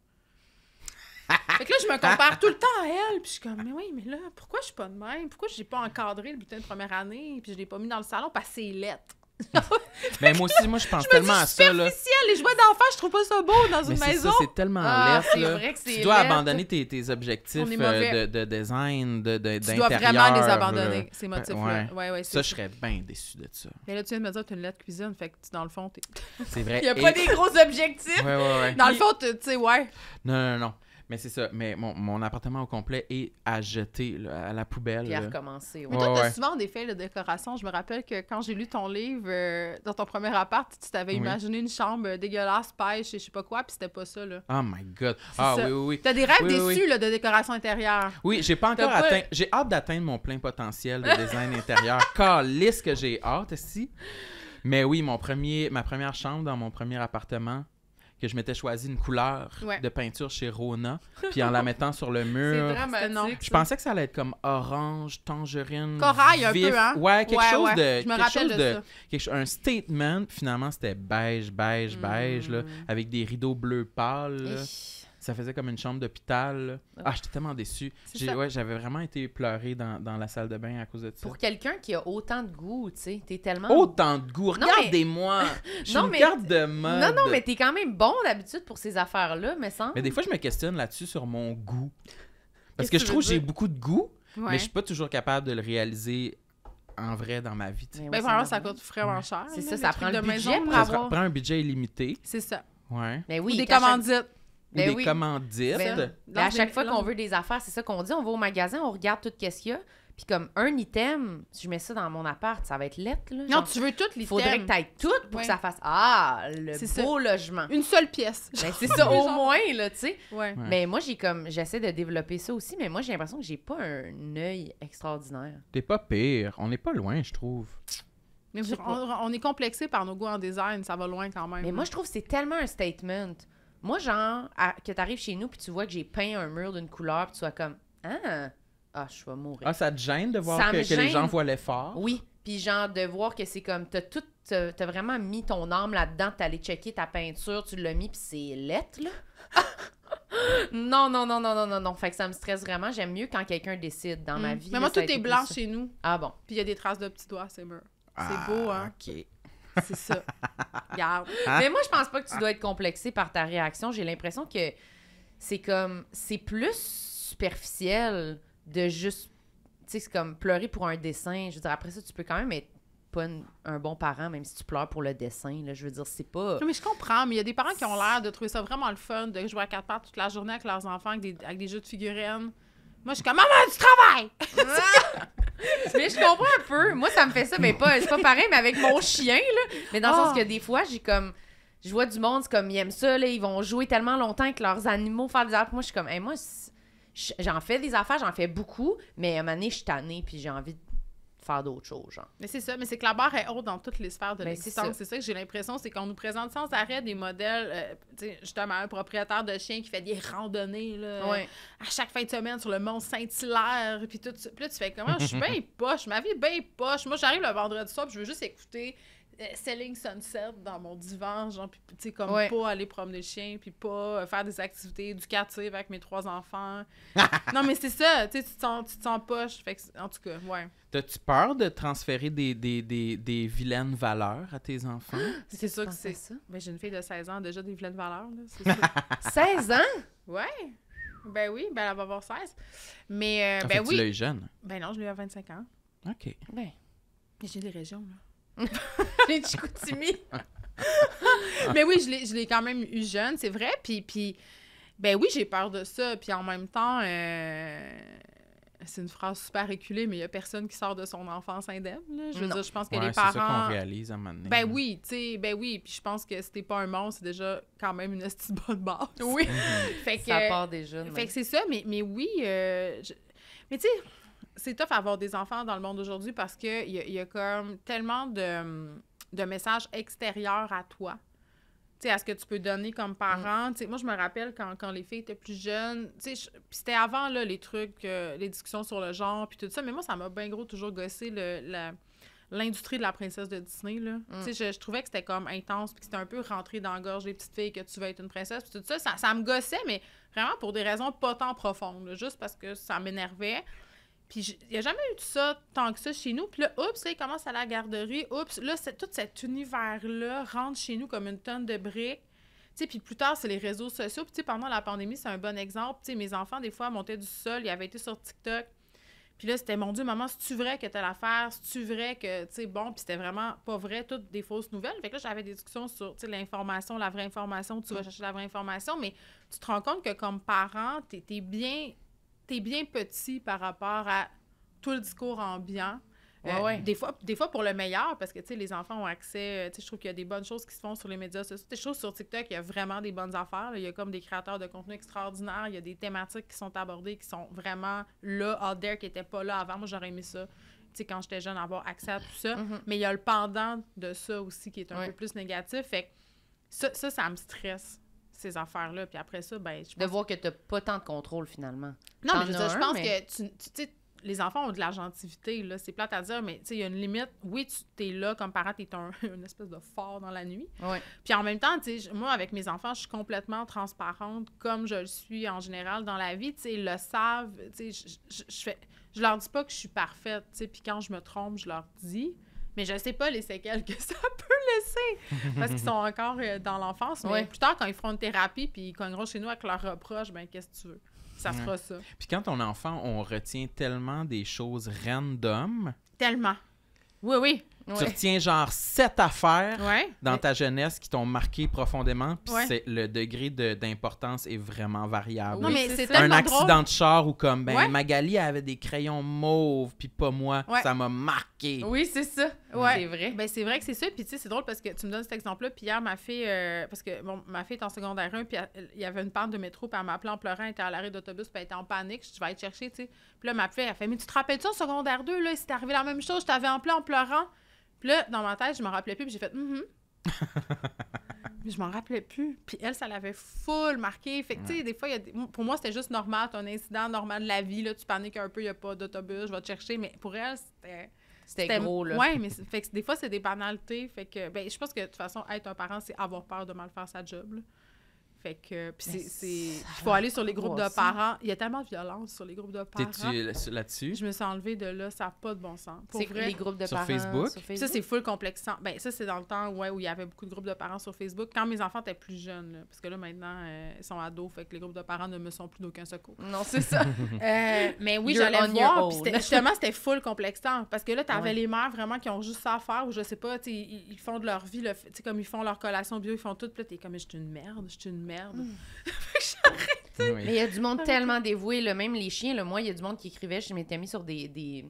[laughs] fait là, je me compare tout le temps à elle. Puis je suis comme, mais oui, mais là, pourquoi je suis pas de même? Pourquoi j'ai pas encadré le bulletin de première année? Puis je l'ai pas mis dans le salon? Parce que c'est lettre. Ah [laughs] Mais moi aussi, moi, je pense tellement à ça. Là. Les jouets d'enfants, je trouve pas ça beau dans une maison. c'est tellement ah, Tu dois abandonner tes, tes objectifs euh, de, design, de, de, Tu dois vraiment les abandonner, ces ben, motifs-là. Ouais. Ouais, ça, je serais bien déçu de ça. Mais là, tu viens de me dire que tu as une lettre cuisine, fait que dans le fond, t'es. C'est vrai. [laughs] Il n'y a pas des gros objectifs. Dans le fond, tu sais, ouais. Non, non, non. Mais c'est ça. Mais mon, appartement au complet est à jeter, à la poubelle. Puis à recommencer. Mais toi, tu as souvent des faits de décoration. Je me rappelle que quand j'ai lu ton livre euh, dans ton premier appart, tu t'avais imaginé une chambre dégueulasse, pêche et je sais pas quoi, puis c'était pas ça, là. Oh my God. Ah ça. oui, oui, T'as des rêves déçus, Là, de décoration intérieure. Oui, j'ai pas encore atteint... J'ai hâte d'atteindre mon plein potentiel de design [laughs] intérieur. Calisse que j'ai hâte, si. Mais oui, mon premier, ma première chambre dans mon premier appartement, que je m'étais choisi une couleur de peinture chez Rona, [laughs] puis en la mettant sur le mur. je pensais que ça allait être comme orange, tangerine, corail un peu hein. Ouais, quelque chose de je me quelque de, ça. un statement, finalement c'était beige, beige, beige là, hmm. avec des rideaux bleus pâles ça faisait comme une chambre d'hôpital. Ah, ah j'étais tellement déçue. J'ai, ouais, j'avais vraiment été pleurée dans, dans, la salle de bain à cause de ça. Pour quelqu'un qui a autant de goût, tu sais, t'es tellement. Autant de goût, regardez-moi! je non, mais... [laughs] de mode. Non, non, mais t'es quand même bon d'habitude pour ces affaires-là, mais sans. Mais des fois, je me questionne là-dessus sur mon goût. Parce que, je trouve que j'ai beaucoup de goût, mais je suis pas toujours capable de le réaliser en vrai dans ma vie. Mais vraiment, ça coûte vraiment cher. C'est ça, ça prend le budget pour avoir. Ça prend un budget illimité. C'est ça. Ouais. Mais ben oui, des commandites. Mais ben des commandites. Ben, ben à chaque fois qu'on veut des affaires, c'est ça qu'on dit. On va au magasin, on regarde tout ce qu'il y a. Puis comme un item, si je mets ça dans mon appart, ça va être lettre. non, tu veux tout l'item. Faudrait que tu ailles tout pour que ça fasse ah le beau logement. Une seule pièce. c'est [laughs] ça au moins là, tu sais. Mais moi j'ai comme j'essaie de développer ça aussi, mais moi j'ai l'impression que j'ai pas un œil extraordinaire. T'es pas pire, on n'est pas loin, je trouve. on, est complexé par nos goûts en design, ça va loin quand même. Mais moi je trouve que c'est tellement un statement. Moi, genre, que que arrives chez nous puis tu vois que j'ai peint un mur d'une couleur puis tu sois comme Ah, ah je vais mourir. Ah, ça te gêne de voir que, les gens voient l'effort? Oui. Puis genre, de voir que c'est comme, t'as tout, vraiment mis ton âme là-dedans, t'es allé checker ta peinture, tu l'as mis puis c'est lettre, là. [laughs] non, non, non, non, non, non, non. Fait que ça me stresse vraiment. J'aime mieux quand quelqu'un décide dans ma mm. vie. Mais moi, tout est blanc chez nous. Ah bon. Puis il y a des traces de petits doigts, c'est C'est ah, beau, hein? OK. C'est ça. Hein? Mais moi, je pense pas que tu dois être complexé par ta réaction. J'ai l'impression que c'est comme. C'est plus superficiel de juste. Tu sais, c'est comme pleurer pour un dessin. Je veux dire, après ça, tu peux quand même être pas un bon parent, même si tu pleures pour le dessin. Là, je veux dire, c'est pas. mais je comprends, mais il y a des parents qui ont l'air de trouver ça vraiment le fun de jouer à quatre pattes toute la journée avec leurs enfants, avec des, avec des jeux de figurines. Moi, je suis comme Maman, tu travailles! Ah! » mais je comprends un peu. Moi, ça me fait ça, mais pas, c'est pas pareil, mais avec mon chien, là. Mais dans le sens ah. que des fois, j'ai comme. Je vois du monde, c'est comme, ils aiment ça, là, ils vont jouer tellement longtemps avec leurs animaux, faire des affaires. Moi, je suis comme, moi, j'en fais des affaires, j'en fais beaucoup, mais à un moment donné, je suis tannée, puis j'ai envie de faire d'autres choses, Mais c'est ça, mais c'est que la barre est haute dans toutes les sphères de ben, l'existence. C'est ça. que j'ai l'impression, c'est qu'on nous présente sans arrêt des modèles, euh, justement, un propriétaire de chien qui fait des randonnées, là, à chaque fin de semaine sur le Mont Saint-Hilaire, puis tout ça. Puis là, tu fais comment? Ah, je suis [laughs] bien poche, ma vie est bien poche. Moi, j'arrive le vendredi soir, je veux juste écouter euh, selling sunset dans mon divan, genre, pis tu sais, comme pas aller promener le chien, puis pas euh, faire des activités quartier avec mes trois enfants. [laughs] non, mais c'est ça, tu sais, tu te sens poche. Fait en tout cas, ouais. T'as-tu peur de transférer des, des, des, des, vilaines valeurs à tes enfants? [gasps] c'est sûr que c'est ça. Ben, j'ai une fille de 16 ans, déjà des vilaines valeurs, là. 16 [laughs] ans? Ouais. Ben oui, ben elle va avoir 16. Mais, euh, ah, ben fait, oui. Tu l'as jeune? Ben non, je l'ai eu à 25 ans. OK. Ben, j'ai des régions, là. [laughs] les Chicoutimi. [laughs] mais oui, je l'ai quand même eu jeune, c'est vrai. Puis, puis, ben oui, j'ai peur de ça. Puis en même temps, euh, c'est une phrase super reculée, mais il n'y a personne qui sort de son enfance indemne. Je veux dire, je pense que les parents. C'est ça qu'on réalise à un moment Ben oui, tu sais, ben oui. Puis je pense que c'était pas un monstre, c'est déjà quand même une petite bonne base. Oui. [laughs] fait que, ça part déjà. Fait que c'est ça, mais, mais oui. Euh, mais tu sais c'est tough avoir des enfants dans le monde aujourd'hui parce qu'il y, a, y a comme tellement de, messages extérieurs à toi. à ce que tu peux donner comme parent. Moi, je me rappelle quand, les filles étaient plus jeunes, c'était avant là, les trucs, euh, les discussions sur le genre, puis tout ça, mais moi, ça m'a bien gros toujours gossé l'industrie de la princesse de Disney. Là. Mm. Je, trouvais que c'était comme intense, puis c'était un peu rentré dans la gorge des petites filles que tu veux être une princesse, puis tout ça, ça, me gossait, mais vraiment pour des raisons pas tant profondes, juste parce que ça m'énervait. Puis il n'y a jamais eu tout ça tant que ça chez nous. Puis là, oups, là, il commence à la garderie. Oups, là, tout cet univers-là rentre chez nous comme une tonne de briques. sais puis plus tard, c'est les réseaux sociaux. Puis pendant la pandémie, c'est un bon exemple. sais mes enfants, des fois, montaient du sol, ils avaient été sur TikTok. Puis là, c'était, mon Dieu, maman, c'est-tu vrai que t'as l'affaire? C'est-tu vrai que, tu sais, bon, puis c'était vraiment pas vrai, toutes des fausses nouvelles. Fait que là, j'avais des discussions sur, l'information, la vraie information, tu vas mm. chercher la vraie information, mais tu te rends compte que comme parent, t'es, étais bien tu bien petit par rapport à tout le discours ambiant. Euh, des, fois, des fois pour le meilleur, parce que les enfants ont accès. Euh, je trouve qu'il y a des bonnes choses qui se font sur les médias sociaux. des choses sur TikTok, il y a vraiment des bonnes affaires. Il y a comme des créateurs de contenu extraordinaires. Il y a des thématiques qui sont abordées qui sont vraiment là, out there, qui n'étaient pas là avant. Moi, j'aurais aimé ça quand j'étais jeune, avoir accès à tout ça. Mm-hmm. Mais il y a le pendant de ça aussi qui est un peu plus négatif. Fait ça, ça me stresse ces affaires-là. Puis après ça, ben, je De voir que tu n'as pas tant de contrôle, finalement. Non, mais je, pense que les enfants ont de l'argentivité. C'est plate à dire, mais il y a une limite. Oui, tu es là comme parent, tu es un, [laughs] une espèce de fort dans la nuit. Puis en même temps, moi, avec mes enfants, je suis complètement transparente, comme je le suis en général dans la vie. ils le savent. je fais... Je leur dis pas que je suis parfaite, puis quand je me trompe, je leur dis mais je sais pas les séquelles que [laughs] ça peut laisser parce qu'ils sont encore euh, dans l'enfance. Mais plus tard, quand ils feront une thérapie puis ils cogneront chez nous avec leurs reproches, ben qu'est-ce que tu veux? Ça sera ça. Puis quand on est enfant, on retient tellement des choses random. Tellement. Oui, oui. Tu retiens genre sept affaires dans ta jeunesse qui t'ont marqué profondément, puis le degré d'importance est vraiment variable. Un accident de char ou comme, ben Magali avait des crayons mauves, puis pas moi, ça m'a marqué. Oui, c'est ça. C'est vrai. Ben, c'est vrai que c'est ça. Puis tu sais, c'est drôle parce que tu me donnes cet exemple-là. Puis hier, ma fille, euh, parce que bon, ma fille est en secondaire 1, puis il y avait une pente de métro, puis elle appelé en pleurant, elle était à l'arrêt d'autobus, puis elle était en panique, je vais aller chercher, tu sais. Puis là, ma fille, elle fait, mais tu te rappelles-tu en secondaire 2, là, t'arrives arrivé la même chose, je t'avais appelé en pleurant. Puis là, dans ma tête, je me rappelais plus, puis j'ai fait mm mm-hmm. Mais [laughs] je m'en rappelais plus. Puis elle, ça l'avait full marqué. Fait que, tu sais, des fois, y a pour moi, c'était juste normal, ton un incident normal de la vie, là, tu paniques un peu, il n'y a pas d'autobus, je vais te chercher. Mais pour elle, c'était. C'était gros, là. Oui, mais des fois, c'est des banalités. Fait que, ben, je pense que de toute façon, être un parent, c'est avoir peur de mal faire sa job. Fait que, puis c'est. Il faut aller sur les groupes de parents. Il y a tellement de violence sur les groupes de parents. T'es-tu là-dessus? Je me suis enlevée de là, ça n'a pas de bon sens. C'est vrai. Les groupes de parents. Sur Facebook. Ça, c'est full complexant. Ben, ça, c'est dans le temps où il y avait beaucoup de groupes de parents sur Facebook. Quand mes enfants étaient plus jeunes, parce que là, maintenant, euh, ils sont ados, fait que les groupes de parents ne me sont plus d'aucun secours. Non, c'est ça. [laughs] Euh, mais oui, j'allais voir. [laughs] Justement, c'était full complexant. Parce que là, t'avais avais les mères vraiment qui ont juste ça à faire, ou je sais pas, ils, ils font de leur vie, le, comme ils font leur collation bio, ils font tout. Puis là, comme, je suis une merde, une merde. Mm. [laughs] Mais il y a du monde ah, tellement dévoué, même les chiens. moi, il y a du monde qui écrivait, je m'étais mis sur des,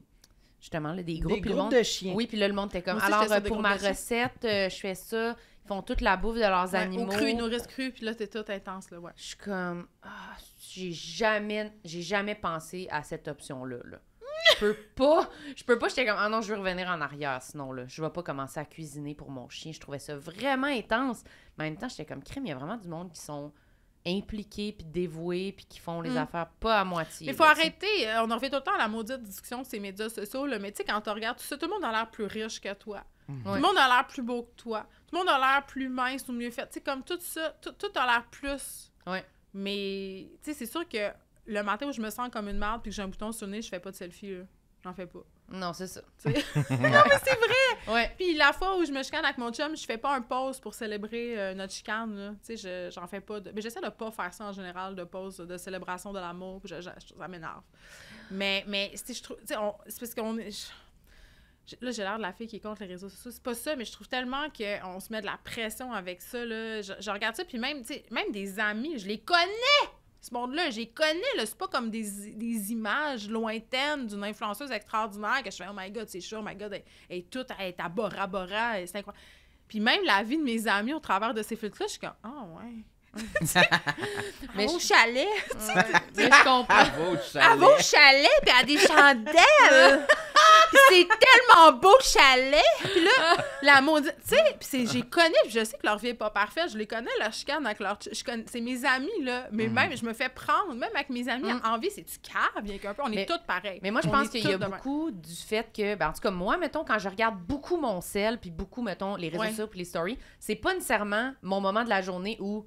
justement des groupes, de chiens. Oui, puis là le monde était comme alors euh, pour ma recette, euh, je fais ça, ils font toute la bouffe de leurs animaux. cru, ils nourrissent cru, puis là c'est tout intense là, ouais. Je suis comme ah, j'ai jamais j'ai jamais pensé à cette option là je peux pas. Je peux pas. J'étais comme, ah non, je vais revenir en arrière, sinon, là. Je vais pas commencer à cuisiner pour mon chien. Je trouvais ça vraiment intense. Mais en même temps, j'étais comme, crime, il y a vraiment du monde qui sont impliqués, puis dévoués, puis qui font les mm. affaires pas à moitié. Il faut arrêter. Euh, on en revient tout le temps à la maudite discussion ces médias sociaux, Le Mais tu sais, quand tu regardes tout ça, tout le monde a l'air plus riche que toi. Mm. Tout le monde a l'air plus beau que toi. Tout le monde a l'air plus mince ou mieux fait. Tu sais, comme tout ça, tout, tout a l'air plus. Ouais. Mais, tu sais, c'est sûr que le matin où je me sens comme une merde puis que j'ai un bouton sur le nez, je fais pas de selfie, là. J'en fais pas. Non, c'est ça. [laughs] [laughs] non, mais c'est vrai! Puis la fois où je me chicane avec mon chum, je fais pas un pause pour célébrer euh, notre chicane. Tu sais, j'en fais pas. Mais j'essaie de pas faire ça en général, de pause, de célébration de l'amour. ça m'énerve. Mais, mais je trouve. C'est parce qu'on est. Là, j'ai l'air de la fille qui est contre les réseaux sociaux. C'est pas ça, mais je trouve tellement qu'on se met de la pression avec ça. Je, regarde ça, puis même, même des amis, je les connais! ce monde-là. les connais, C'est pas comme des, images lointaines d'une influenceuse extraordinaire que je fais, oh my god, c'est sûr, oh my god, elle, est toute, elle est à Bora Bora, c'est incroyable. Puis même la vie de mes amis au travers de ces filtres-là, je suis comme, oh, ouais mais chalet. je comprends. À vos chalets. À vos à des chandelles. c'est tellement beau chalet. Puis là, la maudite. Tu sais, j'ai connu, je sais que leur vie est pas parfaite. Je les connais, leur chicane avec leur. C'est mes amis, là. Mais mm. même, je me fais prendre, même avec mes amis, mm. en vie, cest du car bien qu'un peu. On est tous pareils. Mais moi, je pense qu'il y a beaucoup du fait que, ben, en tout cas, moi, mettons, quand je regarde beaucoup mon sel, puis beaucoup, mettons, les réseaux sociaux, les stories, c'est pas nécessairement mon moment de la journée où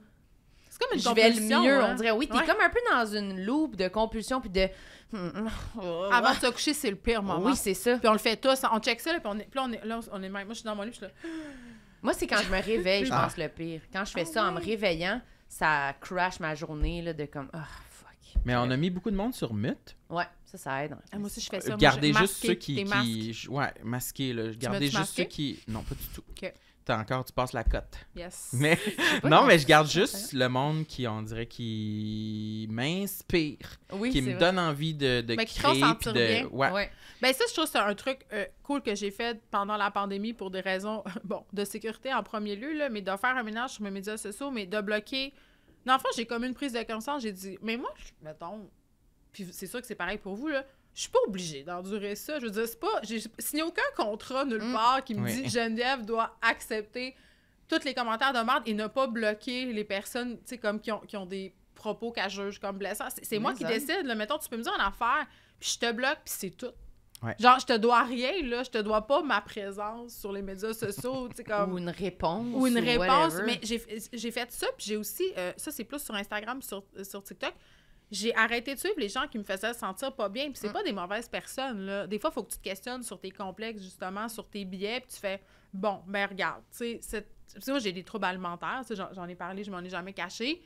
comme une je vais mieux, on hein. dirait. Oui, t'es comme un peu dans une loupe de compulsion puis de. Hmm, hmm, hmm, oh, oh, Avant oh. de se coucher, c'est le pire moment. Oui, c'est ça. Puis on le fait tous, on check ça, puis on est, là, on est, même. Moi, je suis dans mon lit, je suis là. [gasps] Moi, c'est quand je me réveille, je ah. pense le pire. Quand je fais ah ça en me réveillant, ça crash ma journée là, de comme. Ah, fuck. Mais on a mis beaucoup de monde sur mute. Ouais, ça, ça aide. Ah, moi aussi, je fais ça. Gardez juste ceux qui. qui... Ouais, masqués, là. Gardez juste ceux qui. Non, pas du tout encore, tu passes la cote. Mais, non, [laughs] mais je garde juste le monde qui, on dirait, qui m'inspire. Oui, qui me donne envie de, de mais Qui de... Ouais. ouais. Ben, ça, je trouve c'est un truc euh, cool que j'ai fait pendant la pandémie pour des raisons, [laughs] bon, de sécurité en premier lieu, mais de faire un ménage sur mes médias sociaux, mais de bloquer. non enfin, j'ai comme une prise de conscience. J'ai dit, mais moi, mettons, puis c'est sûr que c'est pareil pour vous, là je suis pas obligée d'endurer ça. Je veux dire, c'est pas. J'ai signé aucun contrat nulle mm. part qui me dit que Geneviève doit accepter tous les commentaires de merde et ne pas bloquer les personnes, tu sais, comme qui ont, des propos qu'elle juge comme blessants. C'est moi qui décide. Là. Mettons, tu peux me dire en affaire, puis je te bloque, puis c'est tout. Genre, je te dois rien, là. Je te dois pas ma présence sur les médias sociaux, [laughs] comme... Ou une réponse. Ou une réponse. Mais j'ai fait ça, puis j'ai aussi... Euh, ça, c'est plus sur Instagram, sur, euh, sur TikTok j'ai arrêté de suivre les gens qui me faisaient sentir pas bien. Puis c'est mm. pas des mauvaises personnes, là. Des fois, il faut que tu te questionnes sur tes complexes, justement, sur tes biais, puis tu fais « Bon, ben regarde, tu sais, moi, j'ai des troubles alimentaires, j'en ai parlé, je m'en ai jamais caché. »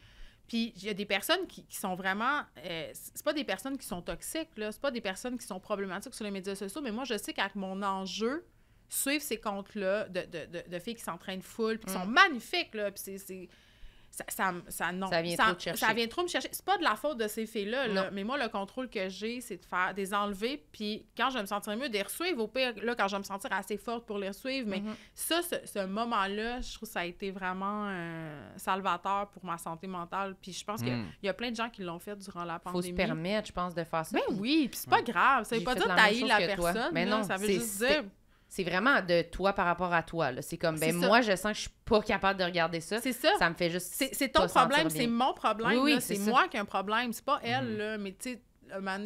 Puis il y a des personnes qui, sont vraiment... Euh, c'est pas des personnes qui sont toxiques, là. C'est pas des personnes qui sont problématiques sur les médias sociaux, mais moi, je sais qu'avec mon enjeu, suivre ces comptes-là de, de, de, filles qui s'entraînent full, puis qui mm. sont magnifiques, là, puis c'est ça, ça, vient trop me chercher. vient me chercher. C'est pas de la faute de ces filles-là, mais moi, le contrôle que j'ai, c'est de faire des enlever, puis quand je me sentir mieux, de les suivre. Au pire, là, quand je vais me sentir assez forte pour les suivre. Mais mhm. ça, ce, moment-là, je trouve que ça a été vraiment salvateur pour ma santé mentale. Puis je pense qu'il hmm. y a plein de gens qui l'ont fait durant la pandémie. Faut se permettre, je pense, de faire Mais ben oui, puis c'est pas grave. Ça veut pas de tailler la, personne. Mais non, ça veut juste dire c'est vraiment de toi par rapport à toi. C'est comme, ben moi, je sens que je suis pas capable de regarder ça. C'est ça. Ça me fait juste. C'est ton problème, c'est mon problème. Oui, c'est moi qui ai un problème. C'est pas elle, mm. là, mais tu sais, un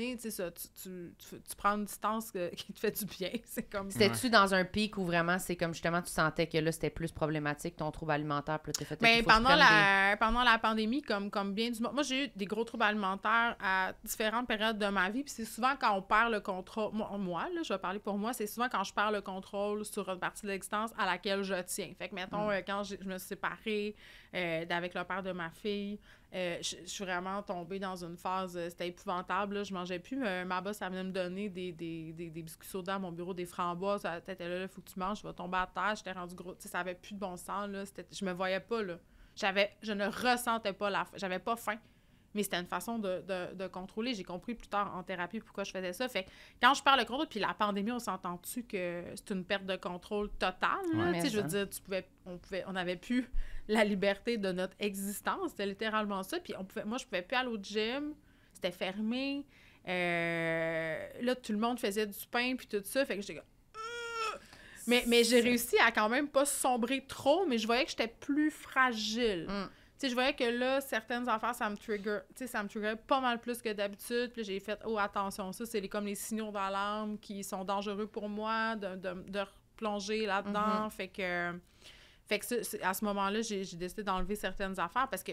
tu, prends une distance [laughs] qui te fait du bien. [laughs] C'est comme C'était-tu dans un pic où vraiment, c'est comme justement, tu sentais que là, c'était plus problématique ton trouble alimentaire, puis Mais ben, pendant la, pendant la pandémie, comme, comme bien du monde, moi, j'ai eu des gros troubles alimentaires à différentes périodes de ma vie, puis c'est souvent quand on perd le contrôle, moi, là, je vais parler pour moi, c'est souvent quand je perds le contrôle sur une partie de l'existence à laquelle je tiens. Fait que, mettons, hmm. euh, quand je me suis séparée, euh, avec le père de ma fille. Euh, je, suis vraiment tombée dans une phase, euh, c'était épouvantable. Je mangeais plus. ma boss, elle venait me donner des, des, des, biscuits soda à mon bureau, des framboises. Elle était là, il faut que tu manges, je vais tomber à terre. J'étais rendue gros. ça avait plus de bon sens. Là. Je me voyais pas. Là. J'avais, je ne ressentais pas la faim. J'avais pas faim. Mais c'était une façon de, contrôler. J'ai compris plus tard en thérapie pourquoi je faisais ça. Fait quand je parle de contrôle, puis la pandémie, on s'entend-tu que c'est une perte de contrôle totale? je veux hein. dire, tu pouvais, on pouvait, on avait pu la liberté de notre existence. C'était littéralement ça. Puis on pouvait, moi, je pouvais plus aller au gym. C'était fermé. Euh, là, tout le monde faisait du pain, puis tout ça. Fait que j'étais mais, mais j'ai réussi à quand même pas sombrer trop, mais je voyais que j'étais plus fragile. Mm. Tu sais, je voyais que là, certaines affaires, ça me trigger, tu ça me triggerait pas mal plus que d'habitude. Puis j'ai fait, oh, attention, ça, c'est comme les signaux d'alarme qui sont dangereux pour moi de, de, de replonger là-dedans. Mm-hmm. Fait que fait que à ce moment-là, j'ai décidé d'enlever certaines affaires parce que,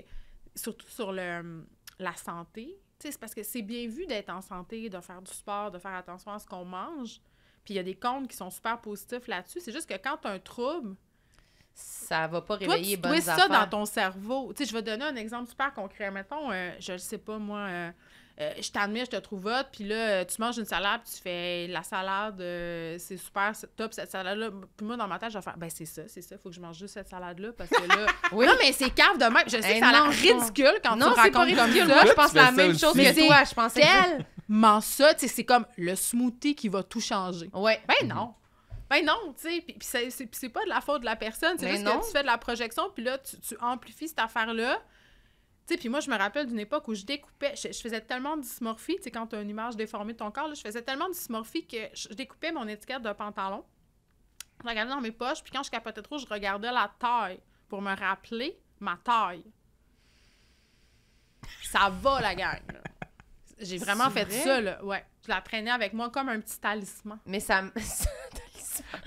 surtout sur le, la santé, c'est parce que c'est bien vu d'être en santé, de faire du sport, de faire attention à ce qu'on mange. Puis il y a des comptes qui sont super positifs là-dessus. C'est juste que quand tu as un trouble, ça va pas réveiller toi, tu ça dans ton cerveau. Tu je vais donner un exemple super concret. Mettons, euh, je ne sais pas, moi, euh, euh, je t'admire, je te trouve hot, puis là, euh, tu manges une salade, puis tu fais la salade, euh, c'est super, top, cette salade-là. Puis moi, dans ma tête, je vais faire, ben c'est ça, c'est ça, il faut que je mange juste cette salade-là, parce que là. [laughs] oui. Non, mais c'est cave de même. Je sais, eh ça a l'air ridicule quand tu racontes ridicule. ça. je pense la même chose que toi, je Tellement [laughs] ça, tu sais, c'est comme le smoothie qui va tout changer. Ouais. Ben non. Ben non, tu sais, puis c'est pas de la faute de la personne, c'est juste que tu fais de la projection, puis là, tu, tu amplifies cette affaire-là. Tu sais, puis moi, je me rappelle d'une époque où je découpais, je, faisais tellement de dysmorphie, quand tu as une image déformée de ton corps, je faisais tellement de dysmorphie que je découpais mon étiquette de pantalon, je regardais dans mes poches, puis quand je capotais trop, je regardais la taille pour me rappeler ma taille. Ça va, la gang, J'ai vraiment fait ça, là. Ouais. Je la traînais avec moi comme un petit talisman. Mais ça. [laughs]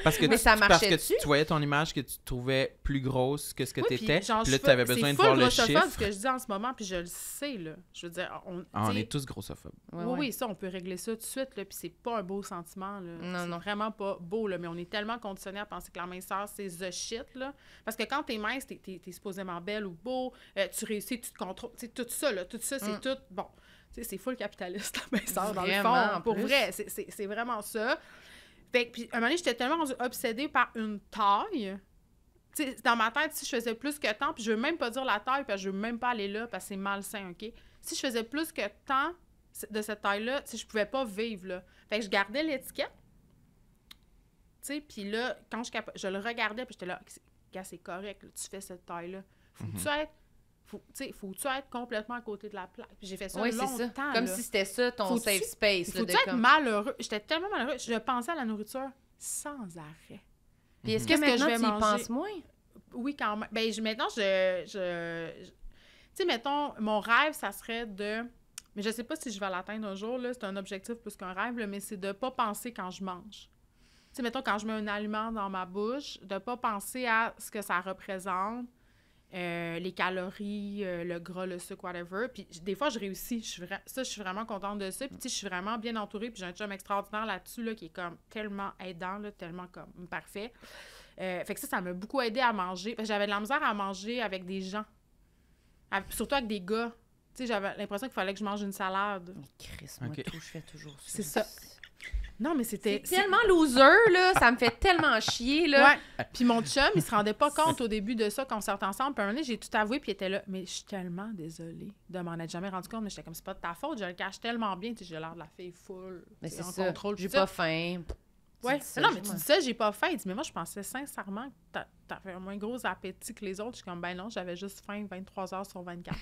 Parce que, tu, parce que tu, voyais ton image que tu trouvais plus grosse que ce que tu étais. puis là, tu avais besoin de voir le chiffre. ce que je dis en ce moment, puis je le sais. Là. Je veux dire, on, ah, on est tous grossophobes. oui, oui, ça, on peut régler ça tout de suite. Là, puis c'est pas un beau sentiment. Là. Non, vraiment pas beau. Là, mais on est tellement conditionné à penser que la minceur, c'est the shit. Là. Parce que quand tu es mince, tu es, supposément belle ou beau, euh, tu réussis, tu te contrôles. C'est tout ça, là, tout ça, c'est mm. tout. Bon, c'est full capitaliste, la minceur, dans le fond. Pour vrai, c'est vraiment ça. Fait puis, à un moment donné, j'étais tellement obsédée par une taille. dans ma tête, si je faisais plus que tant, puis je veux même pas dire la taille, parce que je veux même pas aller là, parce que c'est malsain, OK? Si je faisais plus que tant de cette taille-là, si je pouvais pas vivre, là. Fait que je gardais l'étiquette, tu puis là, quand je, je le regardais, puis j'étais là, c'est correct, tu fais cette taille-là. Faut-tu être mhm faut, tu être complètement à côté de la plaque? J'ai fait ça longtemps. Comme si c'était ça ton safe space. Faut-tu être malheureux? J'étais tellement malheureux. Je pensais à la nourriture sans arrêt. est-ce mm-hmm. que, maintenant, je tu moins? Oui, quand même. Ben, maintenant, je... Tu sais, mettons, mon rêve, ça serait de... Mais je sais pas si je vais l'atteindre un jour, C'est un objectif plus qu'un rêve, mais c'est de ne pas penser quand je mange. Tu sais, mettons, quand je mets un aliment dans ma bouche, de pas penser à ce que ça représente, euh, les calories, euh, le gras, le sucre, whatever. Puis des fois, je réussis. Je suis Ça, je suis vraiment contente de ça. Puis je suis vraiment bien entourée. Puis j'ai un chum extraordinaire là-dessus là, qui est comme tellement aidant, tellement comme parfait. Euh, fait que ça, ça m'a beaucoup aidé à manger. J'avais de la misère à manger avec des gens. surtout avec des gars. Tu sais, j'avais l'impression qu'il fallait que je mange une salade. je fais toujours C'est ça. Non, mais c'était. C'est tellement loser, là. Ça me fait tellement chier, là. Puis mon chum, il se rendait pas compte au début de ça qu'on sortait ensemble. Puis un j'ai tout avoué, puis il était là. Mais je suis tellement désolée de m'en être jamais rendu compte. Mais j'étais comme, c'est pas de ta faute. Je le cache tellement bien. j'ai l'air de la fille full. Mais c'est ça. J'ai pas faim. Ouais. non, mais tu dis ça, j'ai pas faim. Il dit, mais moi, je pensais sincèrement que t'avais un moins gros appétit que les autres. Je suis comme, ben non, j'avais juste faim 23 heures sur 24.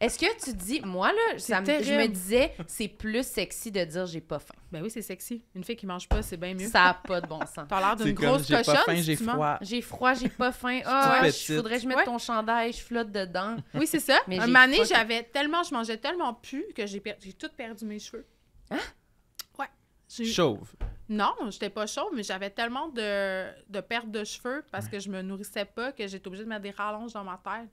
Est-ce que tu dis, moi là, je me disais, c'est plus sexy de dire j'ai pas faim. Ben oui, c'est sexy. Une fille qui mange pas, c'est bien mieux. Ça a pas de bon sens. T'as l'air d'une grosse cochonne. J'ai j'ai froid. J'ai froid, pas faim. Ah, oh, je voudrais que je mette ton chandail, je flotte dedans. Oui, c'est ça. Mais année, j'avais tellement, je mangeais tellement pu que j'ai tout perdu mes cheveux. Hein? Ouais. Chauve. Non, j'étais pas chauve, mais j'avais tellement de, de pertes de cheveux parce que je me nourrissais pas que j'étais obligée de mettre des rallonges dans ma tête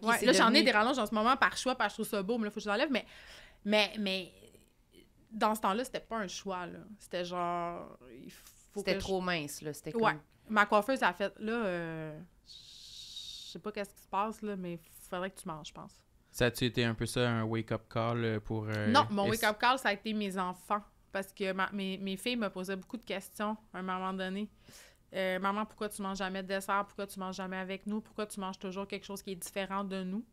là, j'en ai des rallonges en ce moment par choix, que je trouve ça beau, mais là, faut que je l'enlève. Mais, mais, mais dans ce temps-là, c'était pas un choix, là. C'était genre. il C'était trop mince, là. C'était Ma coiffeuse a fait, là, euh... je sais pas qu'est-ce qui se passe, là, mais faudrait que tu manges, je pense. Ça a-tu été un peu ça, un wake-up call euh, pour. Euh, non, mon wake-up call, ça a été mes enfants. Parce que mes... mes, filles me posaient beaucoup de questions à un moment donné. Euh, maman, pourquoi tu manges jamais de dessert? Pourquoi tu manges jamais avec nous? Pourquoi tu manges toujours quelque chose qui est différent de nous?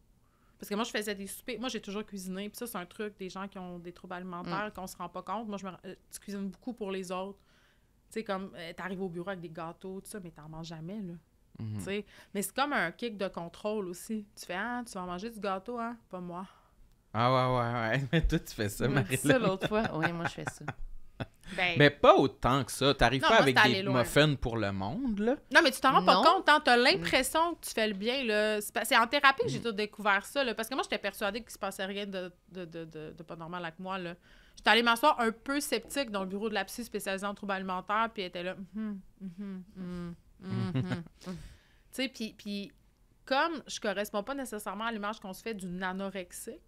Parce que moi, je faisais des soupers. Moi, j'ai toujours cuisiné. Puis ça, c'est un truc des gens qui ont des troubles alimentaires mm. qu'on se rend pas compte. Moi, je me... Euh, tu cuisines beaucoup pour les autres. Tu sais, comme, euh, tu arrives au bureau avec des gâteaux, tout ça, mais t'en manges jamais, là. Mm-hmm. Mais c'est comme un kick de contrôle aussi. Tu fais, ah, tu vas manger du gâteau, hein? Pas moi. Ah ouais, ouais, ouais. [laughs] Mais toi, tu fais ça, mm. Marie. ça l'autre fois. Oui, moi, je fais ça. [laughs] Ben, mais pas autant que ça. T'arrives pas avec des muffins pour le monde, là. Non, mais tu t'en rends pas compte, hein? as mm. l'impression que tu fais le bien, là. C'est en thérapie que j'ai mm. tout découvert ça, Parce que moi, j'étais persuadée qu'il se passait rien de, pas normal avec moi, là. J'étais allée m'asseoir un peu sceptique dans le bureau de la psy spécialisée en troubles alimentaires, puis elle était là... Mm-hmm, mm-hmm, mm-hmm, [laughs] tu sais, comme je correspond pas nécessairement à l'image qu'on se fait d'une anorexique,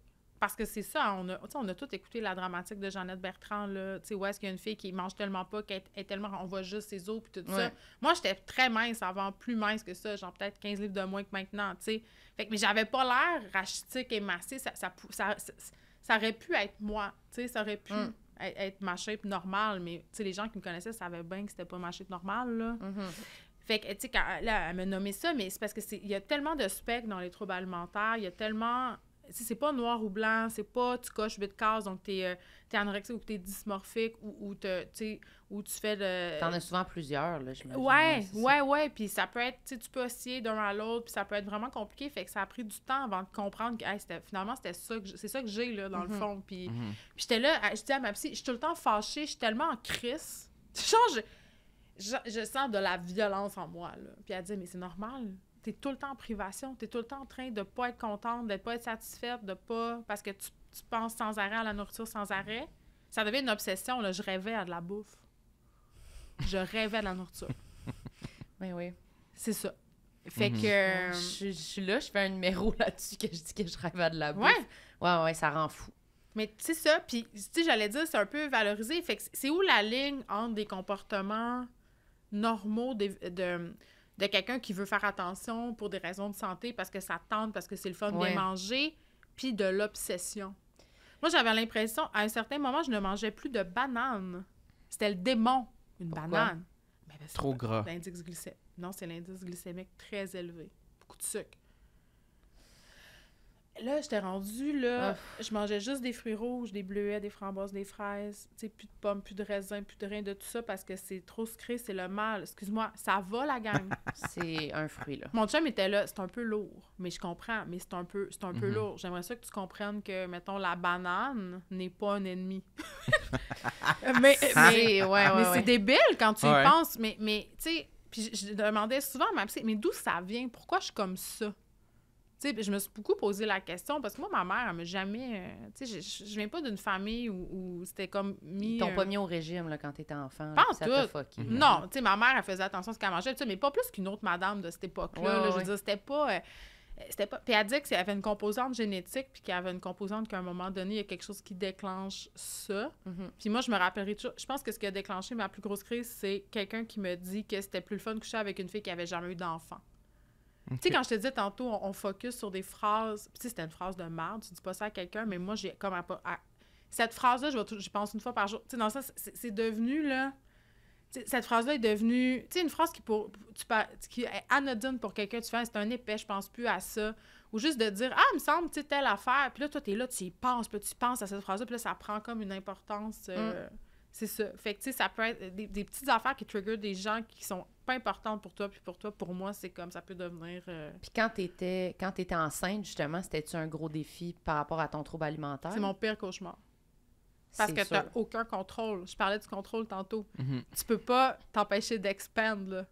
parce que c'est ça, on a, on a tout écouté la dramatique de Jeannette Bertrand, là. Tu sais, où est-ce qu'il y a une fille qui mange tellement pas, qu'elle est tellement. On voit juste ses os, puis tout ça. Moi, j'étais très mince avant, plus mince que ça, genre peut-être 15 livres de moins que maintenant, tu sais. Fait que, mais j'avais pas l'air rachitique et massée. Ça ça, aurait pu être moi, tu ça aurait pu. Mm. E-, être ma shape normale, mais les gens qui me connaissaient savaient bien que c'était pas ma shape normale. Là. Mm-hmm. Fait que, tu sais, elle me nommait ça, mais c'est parce que y a tellement de specs dans les troubles alimentaires, il y a tellement c'est pas noir ou blanc, c'est pas tu coches 8 cases, donc t'es euh, es anorexique ou t'es dysmorphique ou, ou, tu fais le. T'en as souvent plusieurs, là, je Ouais, ouais, ouais. Puis ça peut être, tu peux osciller d'un à l'autre, puis ça peut être vraiment compliqué. Fait que ça a pris du temps avant de comprendre que finalement, c'était ça que c'est ça que j'ai, là, dans le mhm. fond. Mhm. Puis j'étais là, je dis à ma psy, je suis tout le temps fâchée, je suis tellement en crise. [laughs] je, je, sens de la violence en moi, là. Puis elle dit, mais c'est normal tu tout le temps en privation, tu es tout le temps en train de pas être contente, de pas être satisfaite, de pas. parce que tu, penses sans arrêt à la nourriture sans arrêt. Ça devient une obsession, là. Je rêvais à de la bouffe. Je rêvais à de la nourriture. [laughs] ben oui. C'est ça. Fait mhm. que. Euh, je, suis là, je fais un numéro [laughs] là-dessus que je dis que je rêvais à de la bouffe. Ouais. Ouais, ça rend fou. Mais tu sais ça, puis tu sais, j'allais dire, c'est un peu valorisé. Fait que c'est où la ligne entre des comportements normaux, de de quelqu'un qui veut faire attention pour des raisons de santé, parce que ça tente, parce que c'est le fun de de manger, puis de l'obsession. Moi, j'avais l'impression, à un certain moment, je ne mangeais plus de banane. C'était le démon, une banane. Ben, Trop gras. Non, c'est l'indice glycémique très élevé. Beaucoup de sucre. Là, j'étais rendue, là, je mangeais juste des fruits rouges, des bleuets, des framboises, des fraises, tu sais, plus de pommes, plus de raisins, plus de rien de tout ça parce que c'est trop sucré, c'est le mal. Excuse-moi, ça va la gang. [laughs] c'est un fruit, là. Mon chum était là, c'est un peu lourd, mais je comprends, mais c'est un peu, c'est un peu mhm. lourd. J'aimerais ça que tu comprennes que, mettons, la banane n'est pas un ennemi. mais [laughs] mais, [laughs] mais c'est ah, débile quand tu y penses, mais, mais tu sais, puis je demandais souvent à ma psy, mais d'où ça vient? Pourquoi je suis comme ça? je me suis beaucoup posé la question parce que moi, ma mère, elle m'a jamais. Euh, je, viens pas d'une famille où, c'était comme mis. Ils t'ont pas euh, mis au régime là, quand étais enfant. Pense Non, tu sais, ma mère, elle faisait attention à ce qu'elle mangeait, mais pas plus qu'une autre madame de cette époque-là. je veux dire, c'était pas. Euh, c'était pas... Puis elle dit y avait une composante génétique, puis y avait une composante qu'à un moment donné, il y a quelque chose qui déclenche ça. Mhm. Puis moi, je me rappellerai toujours. Je pense que ce qui a déclenché ma plus grosse crise, c'est quelqu'un qui me dit que c'était plus le fun de coucher avec une fille qui avait jamais eu d'enfant. Tu sais, quand je te disais tantôt, on, focus sur des phrases. Tu sais, c'était une phrase de merde, tu dis pas ça à quelqu'un, mais moi, j'ai comme à, à... Cette phrase-là, je pense une fois par jour. Tu sais, dans ça, c'est devenu, là. Cette phrase-là est devenue. Tu sais, une phrase qui, pour, qui est anodine pour quelqu'un, tu fais, c'est un épais, je pense plus à ça. Ou juste de dire, ah, il me semble, tu sais, telle affaire. Puis là, toi, es là, tu y penses, puis tu penses à cette phrase-là, puis là, ça prend comme une importance. Euh, mm. C'est ça. Fait que, tu sais, ça peut être des, petites affaires qui trigger des gens qui sont pas importantes pour toi, puis pour toi, pour moi, c'est comme ça peut devenir. Euh, puis quand t'étais, quand étais enceinte, justement, c'était-tu un gros défi par rapport à ton trouble alimentaire? C'est mon pire cauchemar. Parce que tu t'as aucun contrôle. Je parlais du contrôle tantôt. Mm-hmm. Tu peux pas t'empêcher d'expandre,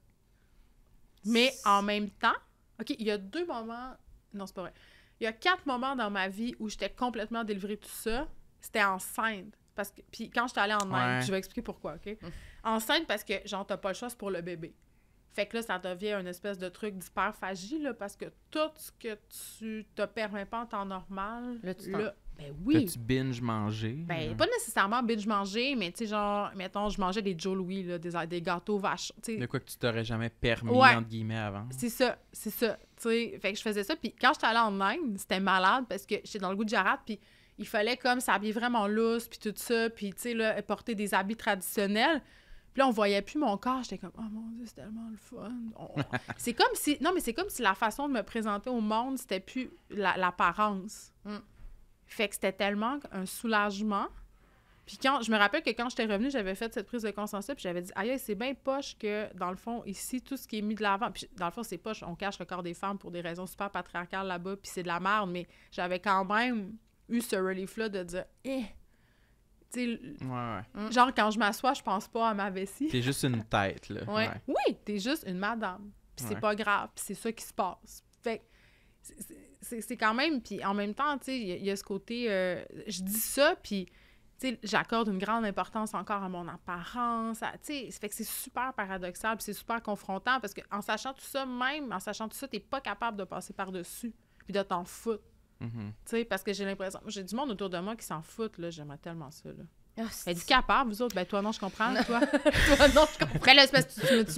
Mais en même temps, OK, il y a deux moments. Non, c'est pas vrai. Il y a quatre moments dans ma vie où j'étais complètement délivrée de tout ça. C'était enceinte puis quand je allée en Inde, je vais expliquer pourquoi, OK mm. Enceinte parce que genre t'as pas le choix c'est pour le bébé. Fait que là ça devient un espèce de truc d'hyperphagie là parce que tout ce que tu te permets pas en temps normal là, ben oui. tu binge manger Ben pas nécessairement binge manger, mais tu sais genre mettons je mangeais des Joe des, gâteaux vaches, tu sais. De quoi que tu t'aurais jamais permis entre guillemets avant. C'est ça, c'est ça. Tu sais, fait que je faisais ça puis quand j'étais allée en Inde, c'était malade parce que j'étais dans le goût de puis il fallait comme s'habiller vraiment lousse, puis tout ça, puis tu sais, porter des habits traditionnels. Puis là, on voyait plus mon corps. J'étais comme, oh mon Dieu, c'est tellement le fun. [laughs] c'est comme si. Non, mais c'est comme si la façon de me présenter au monde, c'était plus l'apparence. La, mm. Fait que c'était tellement un soulagement. Puis quand, je me rappelle que quand j'étais revenue, j'avais fait cette prise de conscience puis j'avais dit, aïe, c'est bien poche que, dans le fond, ici, tout ce qui est mis de l'avant, puis dans le fond, c'est poche, on cache le corps des femmes pour des raisons super patriarcales là-bas, puis c'est de la merde, mais j'avais quand même eu ce relief-là de dire Eh! Ouais, ouais. Mm. Mm. Genre, quand je m'assois, je pense pas à ma vessie. T'es juste une tête, là. Ouais. Oui, t'es juste une madame. Puis c'est pas grave, c'est ça qui se passe. Fait c'est quand même. Puis en même temps, tu sais, il y, a ce côté. Euh, je dis ça, puis j'accorde une grande importance encore à mon apparence. fait que c'est super paradoxal, puis c'est super confrontant parce que en sachant tout ça, même en sachant tout ça, t'es pas capable de passer par-dessus puis de t'en foutre. Mm-hmm. Tu sais, parce que j'ai l'impression. J'ai du monde autour de moi qui s'en foutent, là. J'aimerais tellement ça, là. Elle dit capable, vous autres, ben toi non, je comprends, [laughs] toi. non, je comprends. Après, là, tu,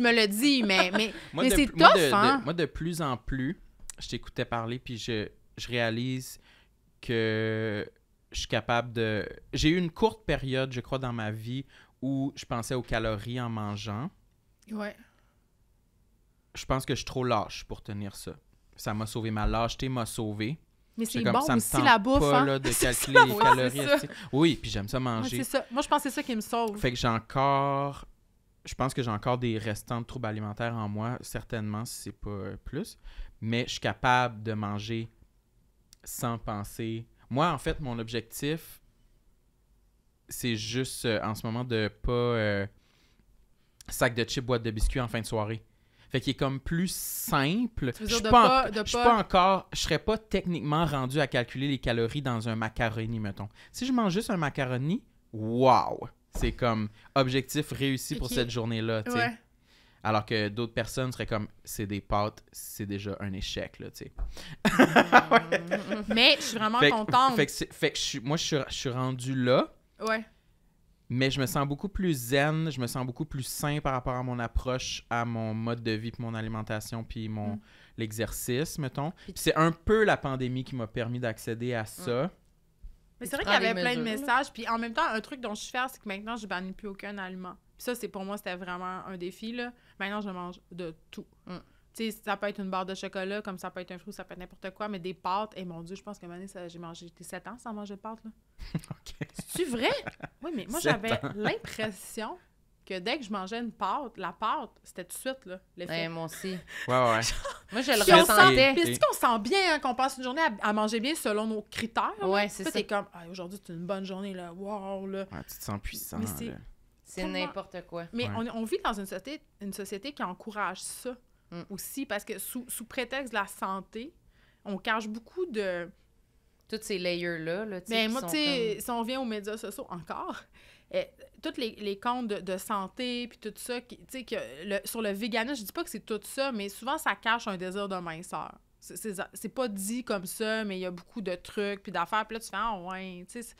me, le dis, mais, mais, c'est tough, moi de, hein? moi, de plus en plus, je t'écoutais parler, puis je, je réalise que je suis capable de... J'ai eu une courte période, je crois, dans ma vie où je pensais aux calories en mangeant. Ouais. Je pense que je suis trop lâche pour tenir ça. Ça m'a sauvé. Ma lâcheté m'a sauvé. Mais c'est bon aussi la bouffe. Pas, hein? de [laughs] calculer les calories. Oui, puis j'aime ça manger. Moi, je pense que c'est ça qui me sauve. Fait que j'ai encore. Je pense que j'ai encore des restants de troubles alimentaires en moi, certainement, si c'est pas plus. Mais je suis capable de manger sans penser. Moi, en fait, mon objectif, c'est juste euh, en ce moment de pas. Euh, sac de chips, boîte de biscuits en fin de soirée. Fait qu'il est comme plus simple. Je suis pas, encore, je serais pas techniquement rendu à calculer les calories dans un macaroni, mettons. Si je mange juste un macaroni, waouh, C'est comme objectif réussi pour cette journée-là, tu Alors que d'autres personnes seraient comme c'est des pâtes, c'est déjà un échec, là, tu mm. [laughs] Mais je suis vraiment contente. Fait que, moi, je suis, je suis rendu là. Ouais. Mais je me sens beaucoup plus zen, je me sens beaucoup plus sain par rapport à mon approche, à mon mode de vie, puis mon alimentation, puis mon mm. l'exercice, mettons. C'est un peu la pandémie qui m'a permis d'accéder à mm. ça. Mais c'est vrai qu'il y avait plein de messages. Puis en même temps, un truc dont je suis fière, c'est que maintenant, je bannis plus aucun aliment. ça, c'est pour moi, c'était vraiment un défi. Maintenant, je mange de tout. Mm sais, ça peut être une barre de chocolat, comme ça peut être un fruit, ça peut être n'importe quoi, mais des pâtes. Et eh, mon Dieu, je pense que année, j'ai mangé. J'étais 7 ans sans manger de pâtes, [laughs] cest vrai? Oui, mais moi, j'avais l'impression que dès que je mangeais une pâte, la pâte, c'était tout de suite, là, l'effet. Ouais, moi aussi. [laughs] ouais, ouais. moi, je le ressentais. tu qu'on sent bien hein, qu'on passe une journée à, manger bien selon nos critères? Ouais, c'est ça. c'est comme, ah, aujourd'hui, c'est une bonne journée, là, wow, là. tu te sens puissant, c'est, n'importe quoi. Mais on, on, vit dans une société, une société qui encourage ça. Mm. aussi, parce que sous, sous, prétexte de la santé, on cache beaucoup de... Toutes ces layers-là, là, mais moi, tu sais, ben, si on vient aux médias sociaux encore, eh, tous les, les, comptes de, de santé, puis tout ça, tu sais, que sur le véganisme, je dis pas que c'est tout ça, mais souvent, ça cache un désir de minceur. C'est pas dit comme ça, mais il y a beaucoup de trucs, puis d'affaires, puis là, tu fais « Ah, ouais, tu sais... »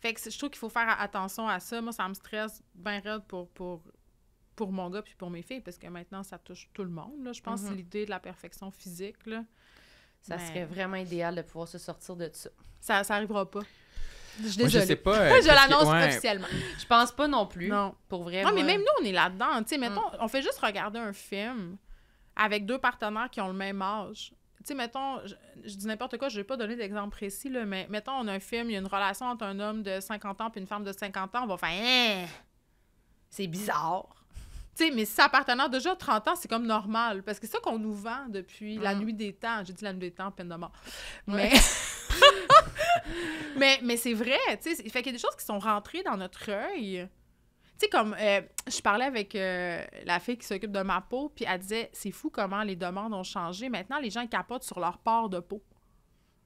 Fait que je trouve qu'il faut faire attention à ça. Moi, ça me stresse bien raide pour, pour pour mon gars puis pour mes filles, parce que maintenant, ça touche tout le monde. Je pense que mhm. l'idée de la perfection physique, ça serait vraiment idéal de pouvoir se sortir de ça. Ça n'arrivera pas. Je sais pas. [laughs] Euh, je l'annonce officiellement. Je pense pas non plus. Non. Pour vrai. Non, mais même nous, on est là-dedans. Tu sais, mm. mettons, on fait juste regarder un film avec deux partenaires qui ont le même âge. Tu sais, mettons, je, dis n'importe quoi, je vais pas donner d'exemple précis, là, mais mettons, on a un film, il y a une relation entre un homme de 50 ans et une femme de 50 ans, on va faire hein? C'est bizarre. Tu mais si ça déjà à 30 ans, c'est comme normal. Parce que c'est ça qu'on nous vend depuis la mm. nuit des temps. J'ai dit la nuit des temps, peine de mort. Mais. [laughs] mais, mais c'est vrai, tu sais. Fait qu'il y a des choses qui sont rentrées dans notre œil. Tu comme euh, je parlais avec euh, la fille qui s'occupe de ma peau, puis elle disait c'est fou comment les demandes ont changé. Maintenant, les gens capotent sur leur port de peau.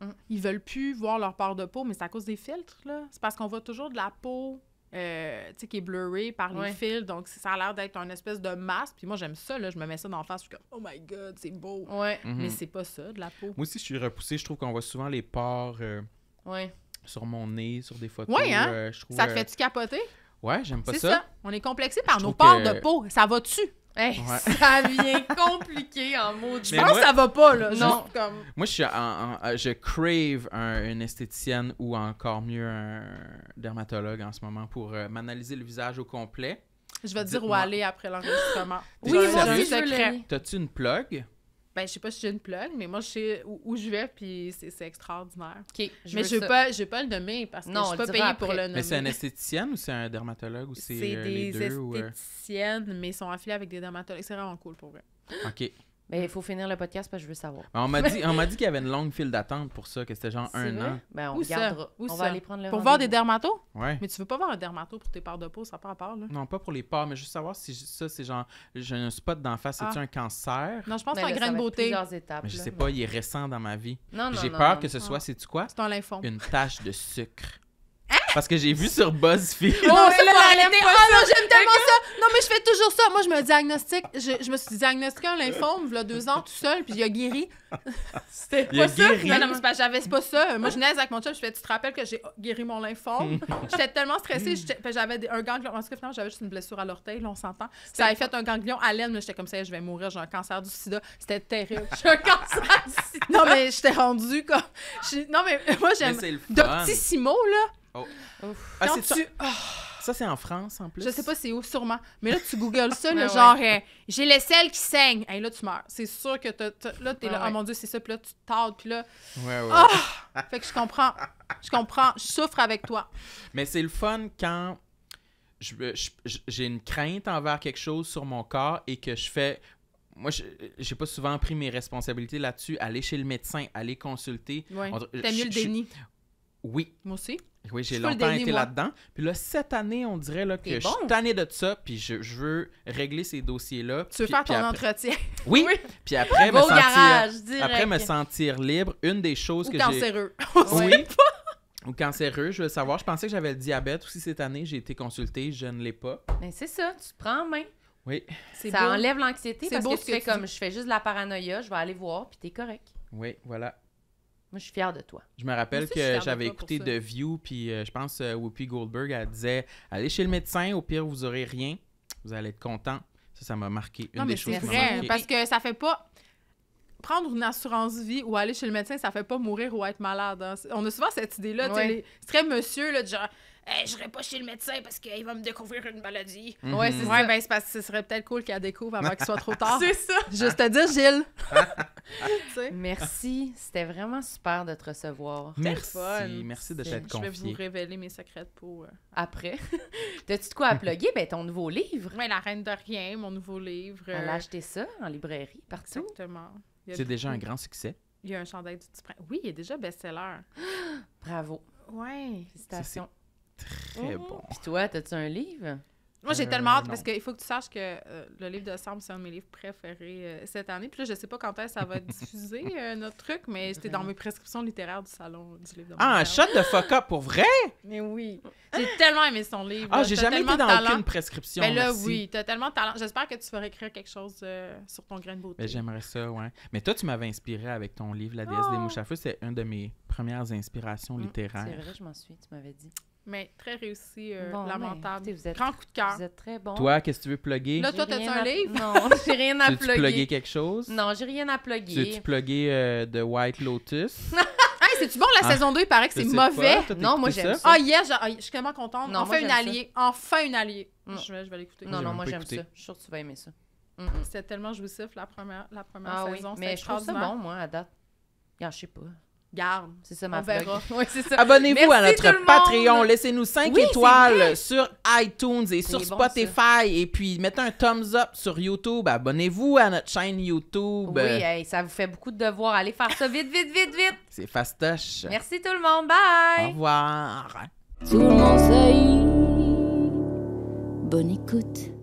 Ils mm. Ils veulent plus voir leur port de peau, mais c'est à cause des filtres, là. C'est parce qu'on voit toujours de la peau euh, qui est blurré par les fils. Donc, ça a l'air d'être une espèce de masque. Puis moi, j'aime ça. Là, je me mets ça dans la face. Je suis comme, oh my God, c'est beau. Mhm. Mais c'est pas ça, de la peau. Moi aussi, je suis repoussée. Je trouve qu'on voit souvent les pores euh, sur mon nez, sur des photos. Hein? Euh, ça te euh, fait-tu capoter? Ouais, j'aime pas ça. On est complexé par nos pores de peau. Ça va-tu? [laughs] Ça vient compliqué en mode. Je pense que ça va pas, là. Non. Moi, je, suis euh, crave une esthéticienne ou encore mieux un dermatologue en ce moment pour euh, m'analyser le visage au complet. Je vais dire où aller après l'enregistrement. oui, T'as-tu une plug? ben, je sais pas si j'ai une plug, mais moi, je sais où, je vais, puis c'est extraordinaire. OK, je mais je ne vais, pas le nommer parce que je suis pas payée pour le nommer. Mais c'est un esthéticienne ou c'est un dermatologue ou c'est euh, les deux? C'est euh? des esthéticiennes, mais ils sont affiliés avec des dermatologues. C'est vraiment cool pour vrai. OK. Mais il faut finir le podcast parce que je veux savoir. on m'a dit, dit qu'il y avait une longue file d'attente pour ça, que c'était genre un an. Ben, on Où Ça? on va aller prendre Pour voir des dermatos? Oui. Mais tu veux pas voir un dermato pour tes parts de peau, ça pas à part, là? Non, pas pour les parts, mais juste savoir si ça, c'est genre, j'ai un spot d'en face, c'est-tu ah. un cancer? Non, je pense que c'est un grain de beauté. Plusieurs étapes, mais je sais pas, il est récent dans ma vie. Non, non, J'ai peur que ce soit, c'est ah. tu quoi? C'est un lymphome. Une tache de sucre. Parce que j'ai vu sur BuzzFeed. non, là, oh non, j'aime tellement ça. Non, mais je fais toujours ça. Moi, je me diagnostique. Je, je me suis diagnostiqué un lymphome, il y a deux ans, tout seul, puis il a guéri. C'était pas ça. Non, non, mais pas, j'avais pas ça. Moi, je naise avec mon chum, je fais, tu te rappelles que j'ai guéri mon lymphome? [laughs] [laughs] J'étais tellement stressée. J'avais un ganglion. En tout cas, finalement, j'avais juste une blessure à l'orteil, on s'entend. Ça avait fait un ganglion à l'aine, Mais j'étais comme ça, je vais mourir, j'ai un cancer du sida. C'était terrible. [laughs] J'ai un cancer du sida. Non, mais j'étais rendue comme. Non, mais moi, j'aime. Doctissimo, là. Oh. Ah, ah. Ça, c'est en France, en plus. Je sais pas c'est où, sûrement. Mais là, tu googles ça, [laughs] genre, euh, j'ai les selles qui saigne et là, tu meurs. C'est sûr que t'as, là, t'es là, ah, mon Dieu, c'est ça. Puis là, tu tardes. Puis là. Ouais, ouais. [laughs] fait que je comprends. Je comprends. Je souffre avec toi. Mais c'est le fun quand. Je, euh, j'ai une crainte envers quelque chose sur mon corps et que je fais moi, je n'ai euh, pas souvent pris mes responsabilités là-dessus. Aller chez le médecin, aller consulter. Oui. déni. Oui. Moi aussi. Oui, j'ai longtemps été là-dedans. Puis là, cette année, on dirait là, que je suis tanné de ça, puis je, veux régler ces dossiers-là. Tu veux faire ton entretien. [laughs] Oui, puis après, me, sentir... après me sentir libre, une des choses que j'ai... cancéreux. [laughs] On oui. Sait pas. Ou cancéreux, je veux savoir. Je pensais que j'avais le diabète aussi cette année. J'ai été consultée, je ne l'ai pas. Mais ben, c'est ça, tu te prends en main. Oui. Ça enlève l'anxiété parce que, tu fais comme, je fais juste de la paranoïa, je vais aller voir, puis t'es correct. Oui, voilà. Moi, je suis fière de toi. Je me rappelle que j'avais écouté The View, puis euh, je pense euh, Whoopi Goldberg, elle disait Allez chez le médecin, au pire, vous aurez rien. Vous allez être content. Ça, ça m'a marqué. Une non, mais des choses vrai, parce que ça fait pas prendre une assurance vie ou aller chez le médecin, ça fait pas mourir ou être malade. Hein. On a souvent cette idée-là. C'est très monsieur, là, genre. Je je n'irai pas chez le médecin parce qu'il va me découvrir une maladie. Mhm. Ouais, ben, c'est parce que ce serait peut-être cool qu'elle découvre avant qu'il soit trop [laughs] tard. c'est ça. Juste à dire, Gilles. [laughs] merci. C'était vraiment super de te recevoir. Merci. Merci de t'être confié Je vais vous révéler mes secrets pour... Euh. Après. [laughs] T'as-tu de quoi à plugger? Ben, ton nouveau livre. mais La Reine de Rien, mon nouveau livre. Euh... a acheté ça en librairie, partout. Exactement. C'est déjà un grand succès. Il y a un chandail du petit Oui, il est déjà best-seller. [gasps] Bravo. Oui. Félicitations. très bon. Puis toi, as-tu un livre? Moi, j'ai euh, tellement hâte parce qu'il faut que tu saches que euh, le livre de Sam, c'est un de mes livres préférés euh, cette année. Puis là, je sais pas quand est ça va être diffusé, [laughs] notre truc, mais c'était dans mes prescriptions littéraires du salon du livre de Ah, un shot de fuck up pour vrai? Mais oui. J'ai tellement aimé son livre. Ah, j'ai jamais été dans aucune prescription. Mais ben là, oui, oui, t'as tellement de talent. J'espère que tu vas écrire quelque chose sur ton grain de beauté. Ben, j'aimerais ça, ouais. Mais toi, tu m'avais inspiré avec ton livre, La déesse des ah! mouches à feu. C'est une de mes premières inspirations hum. littéraires. c'est vrai, je m'en suis, tu m'avais dit mais très réussi, euh, lamentable. vous êtes, Grand coup de cœur. Vous êtes très bon. Toi, qu'est-ce que tu veux plugger? Là, toi, tas un livre? Non, [laughs] j'ai rien à plugger. Tu plugger quelque chose? Non, j'ai rien à plugger. Tu veux-tu plugger euh, The White Lotus? [laughs] hey, c'est-tu bon la ah, saison 2? Il paraît que c'est mauvais. non, moi, j'aime ça. Ah, hier, ah, je suis tellement contente. On enfin, une alliée. enfin une alliée. Je vais, l'écouter. Non, non, moi, j'aime ça. Je suis sûre que tu vas aimer ça. Mm. Mm. C'était tellement jouissif la première, la première ah saison. Mais je trouve ça bon, moi, à date. Je sais pas. Garde. C'est ça, ma verra. Abonnez-vous à notre Patreon. Laissez-nous 5 étoiles sur iTunes et sur Spotify. et puis, mettez un thumbs up sur YouTube. Abonnez-vous à notre chaîne YouTube. Oui, ça vous fait beaucoup de devoirs. Allez faire ça vite, vite, vite, vite. C'est fastoche. Merci tout le monde. Bye. Au revoir. Tout le monde sait. Bonne écoute.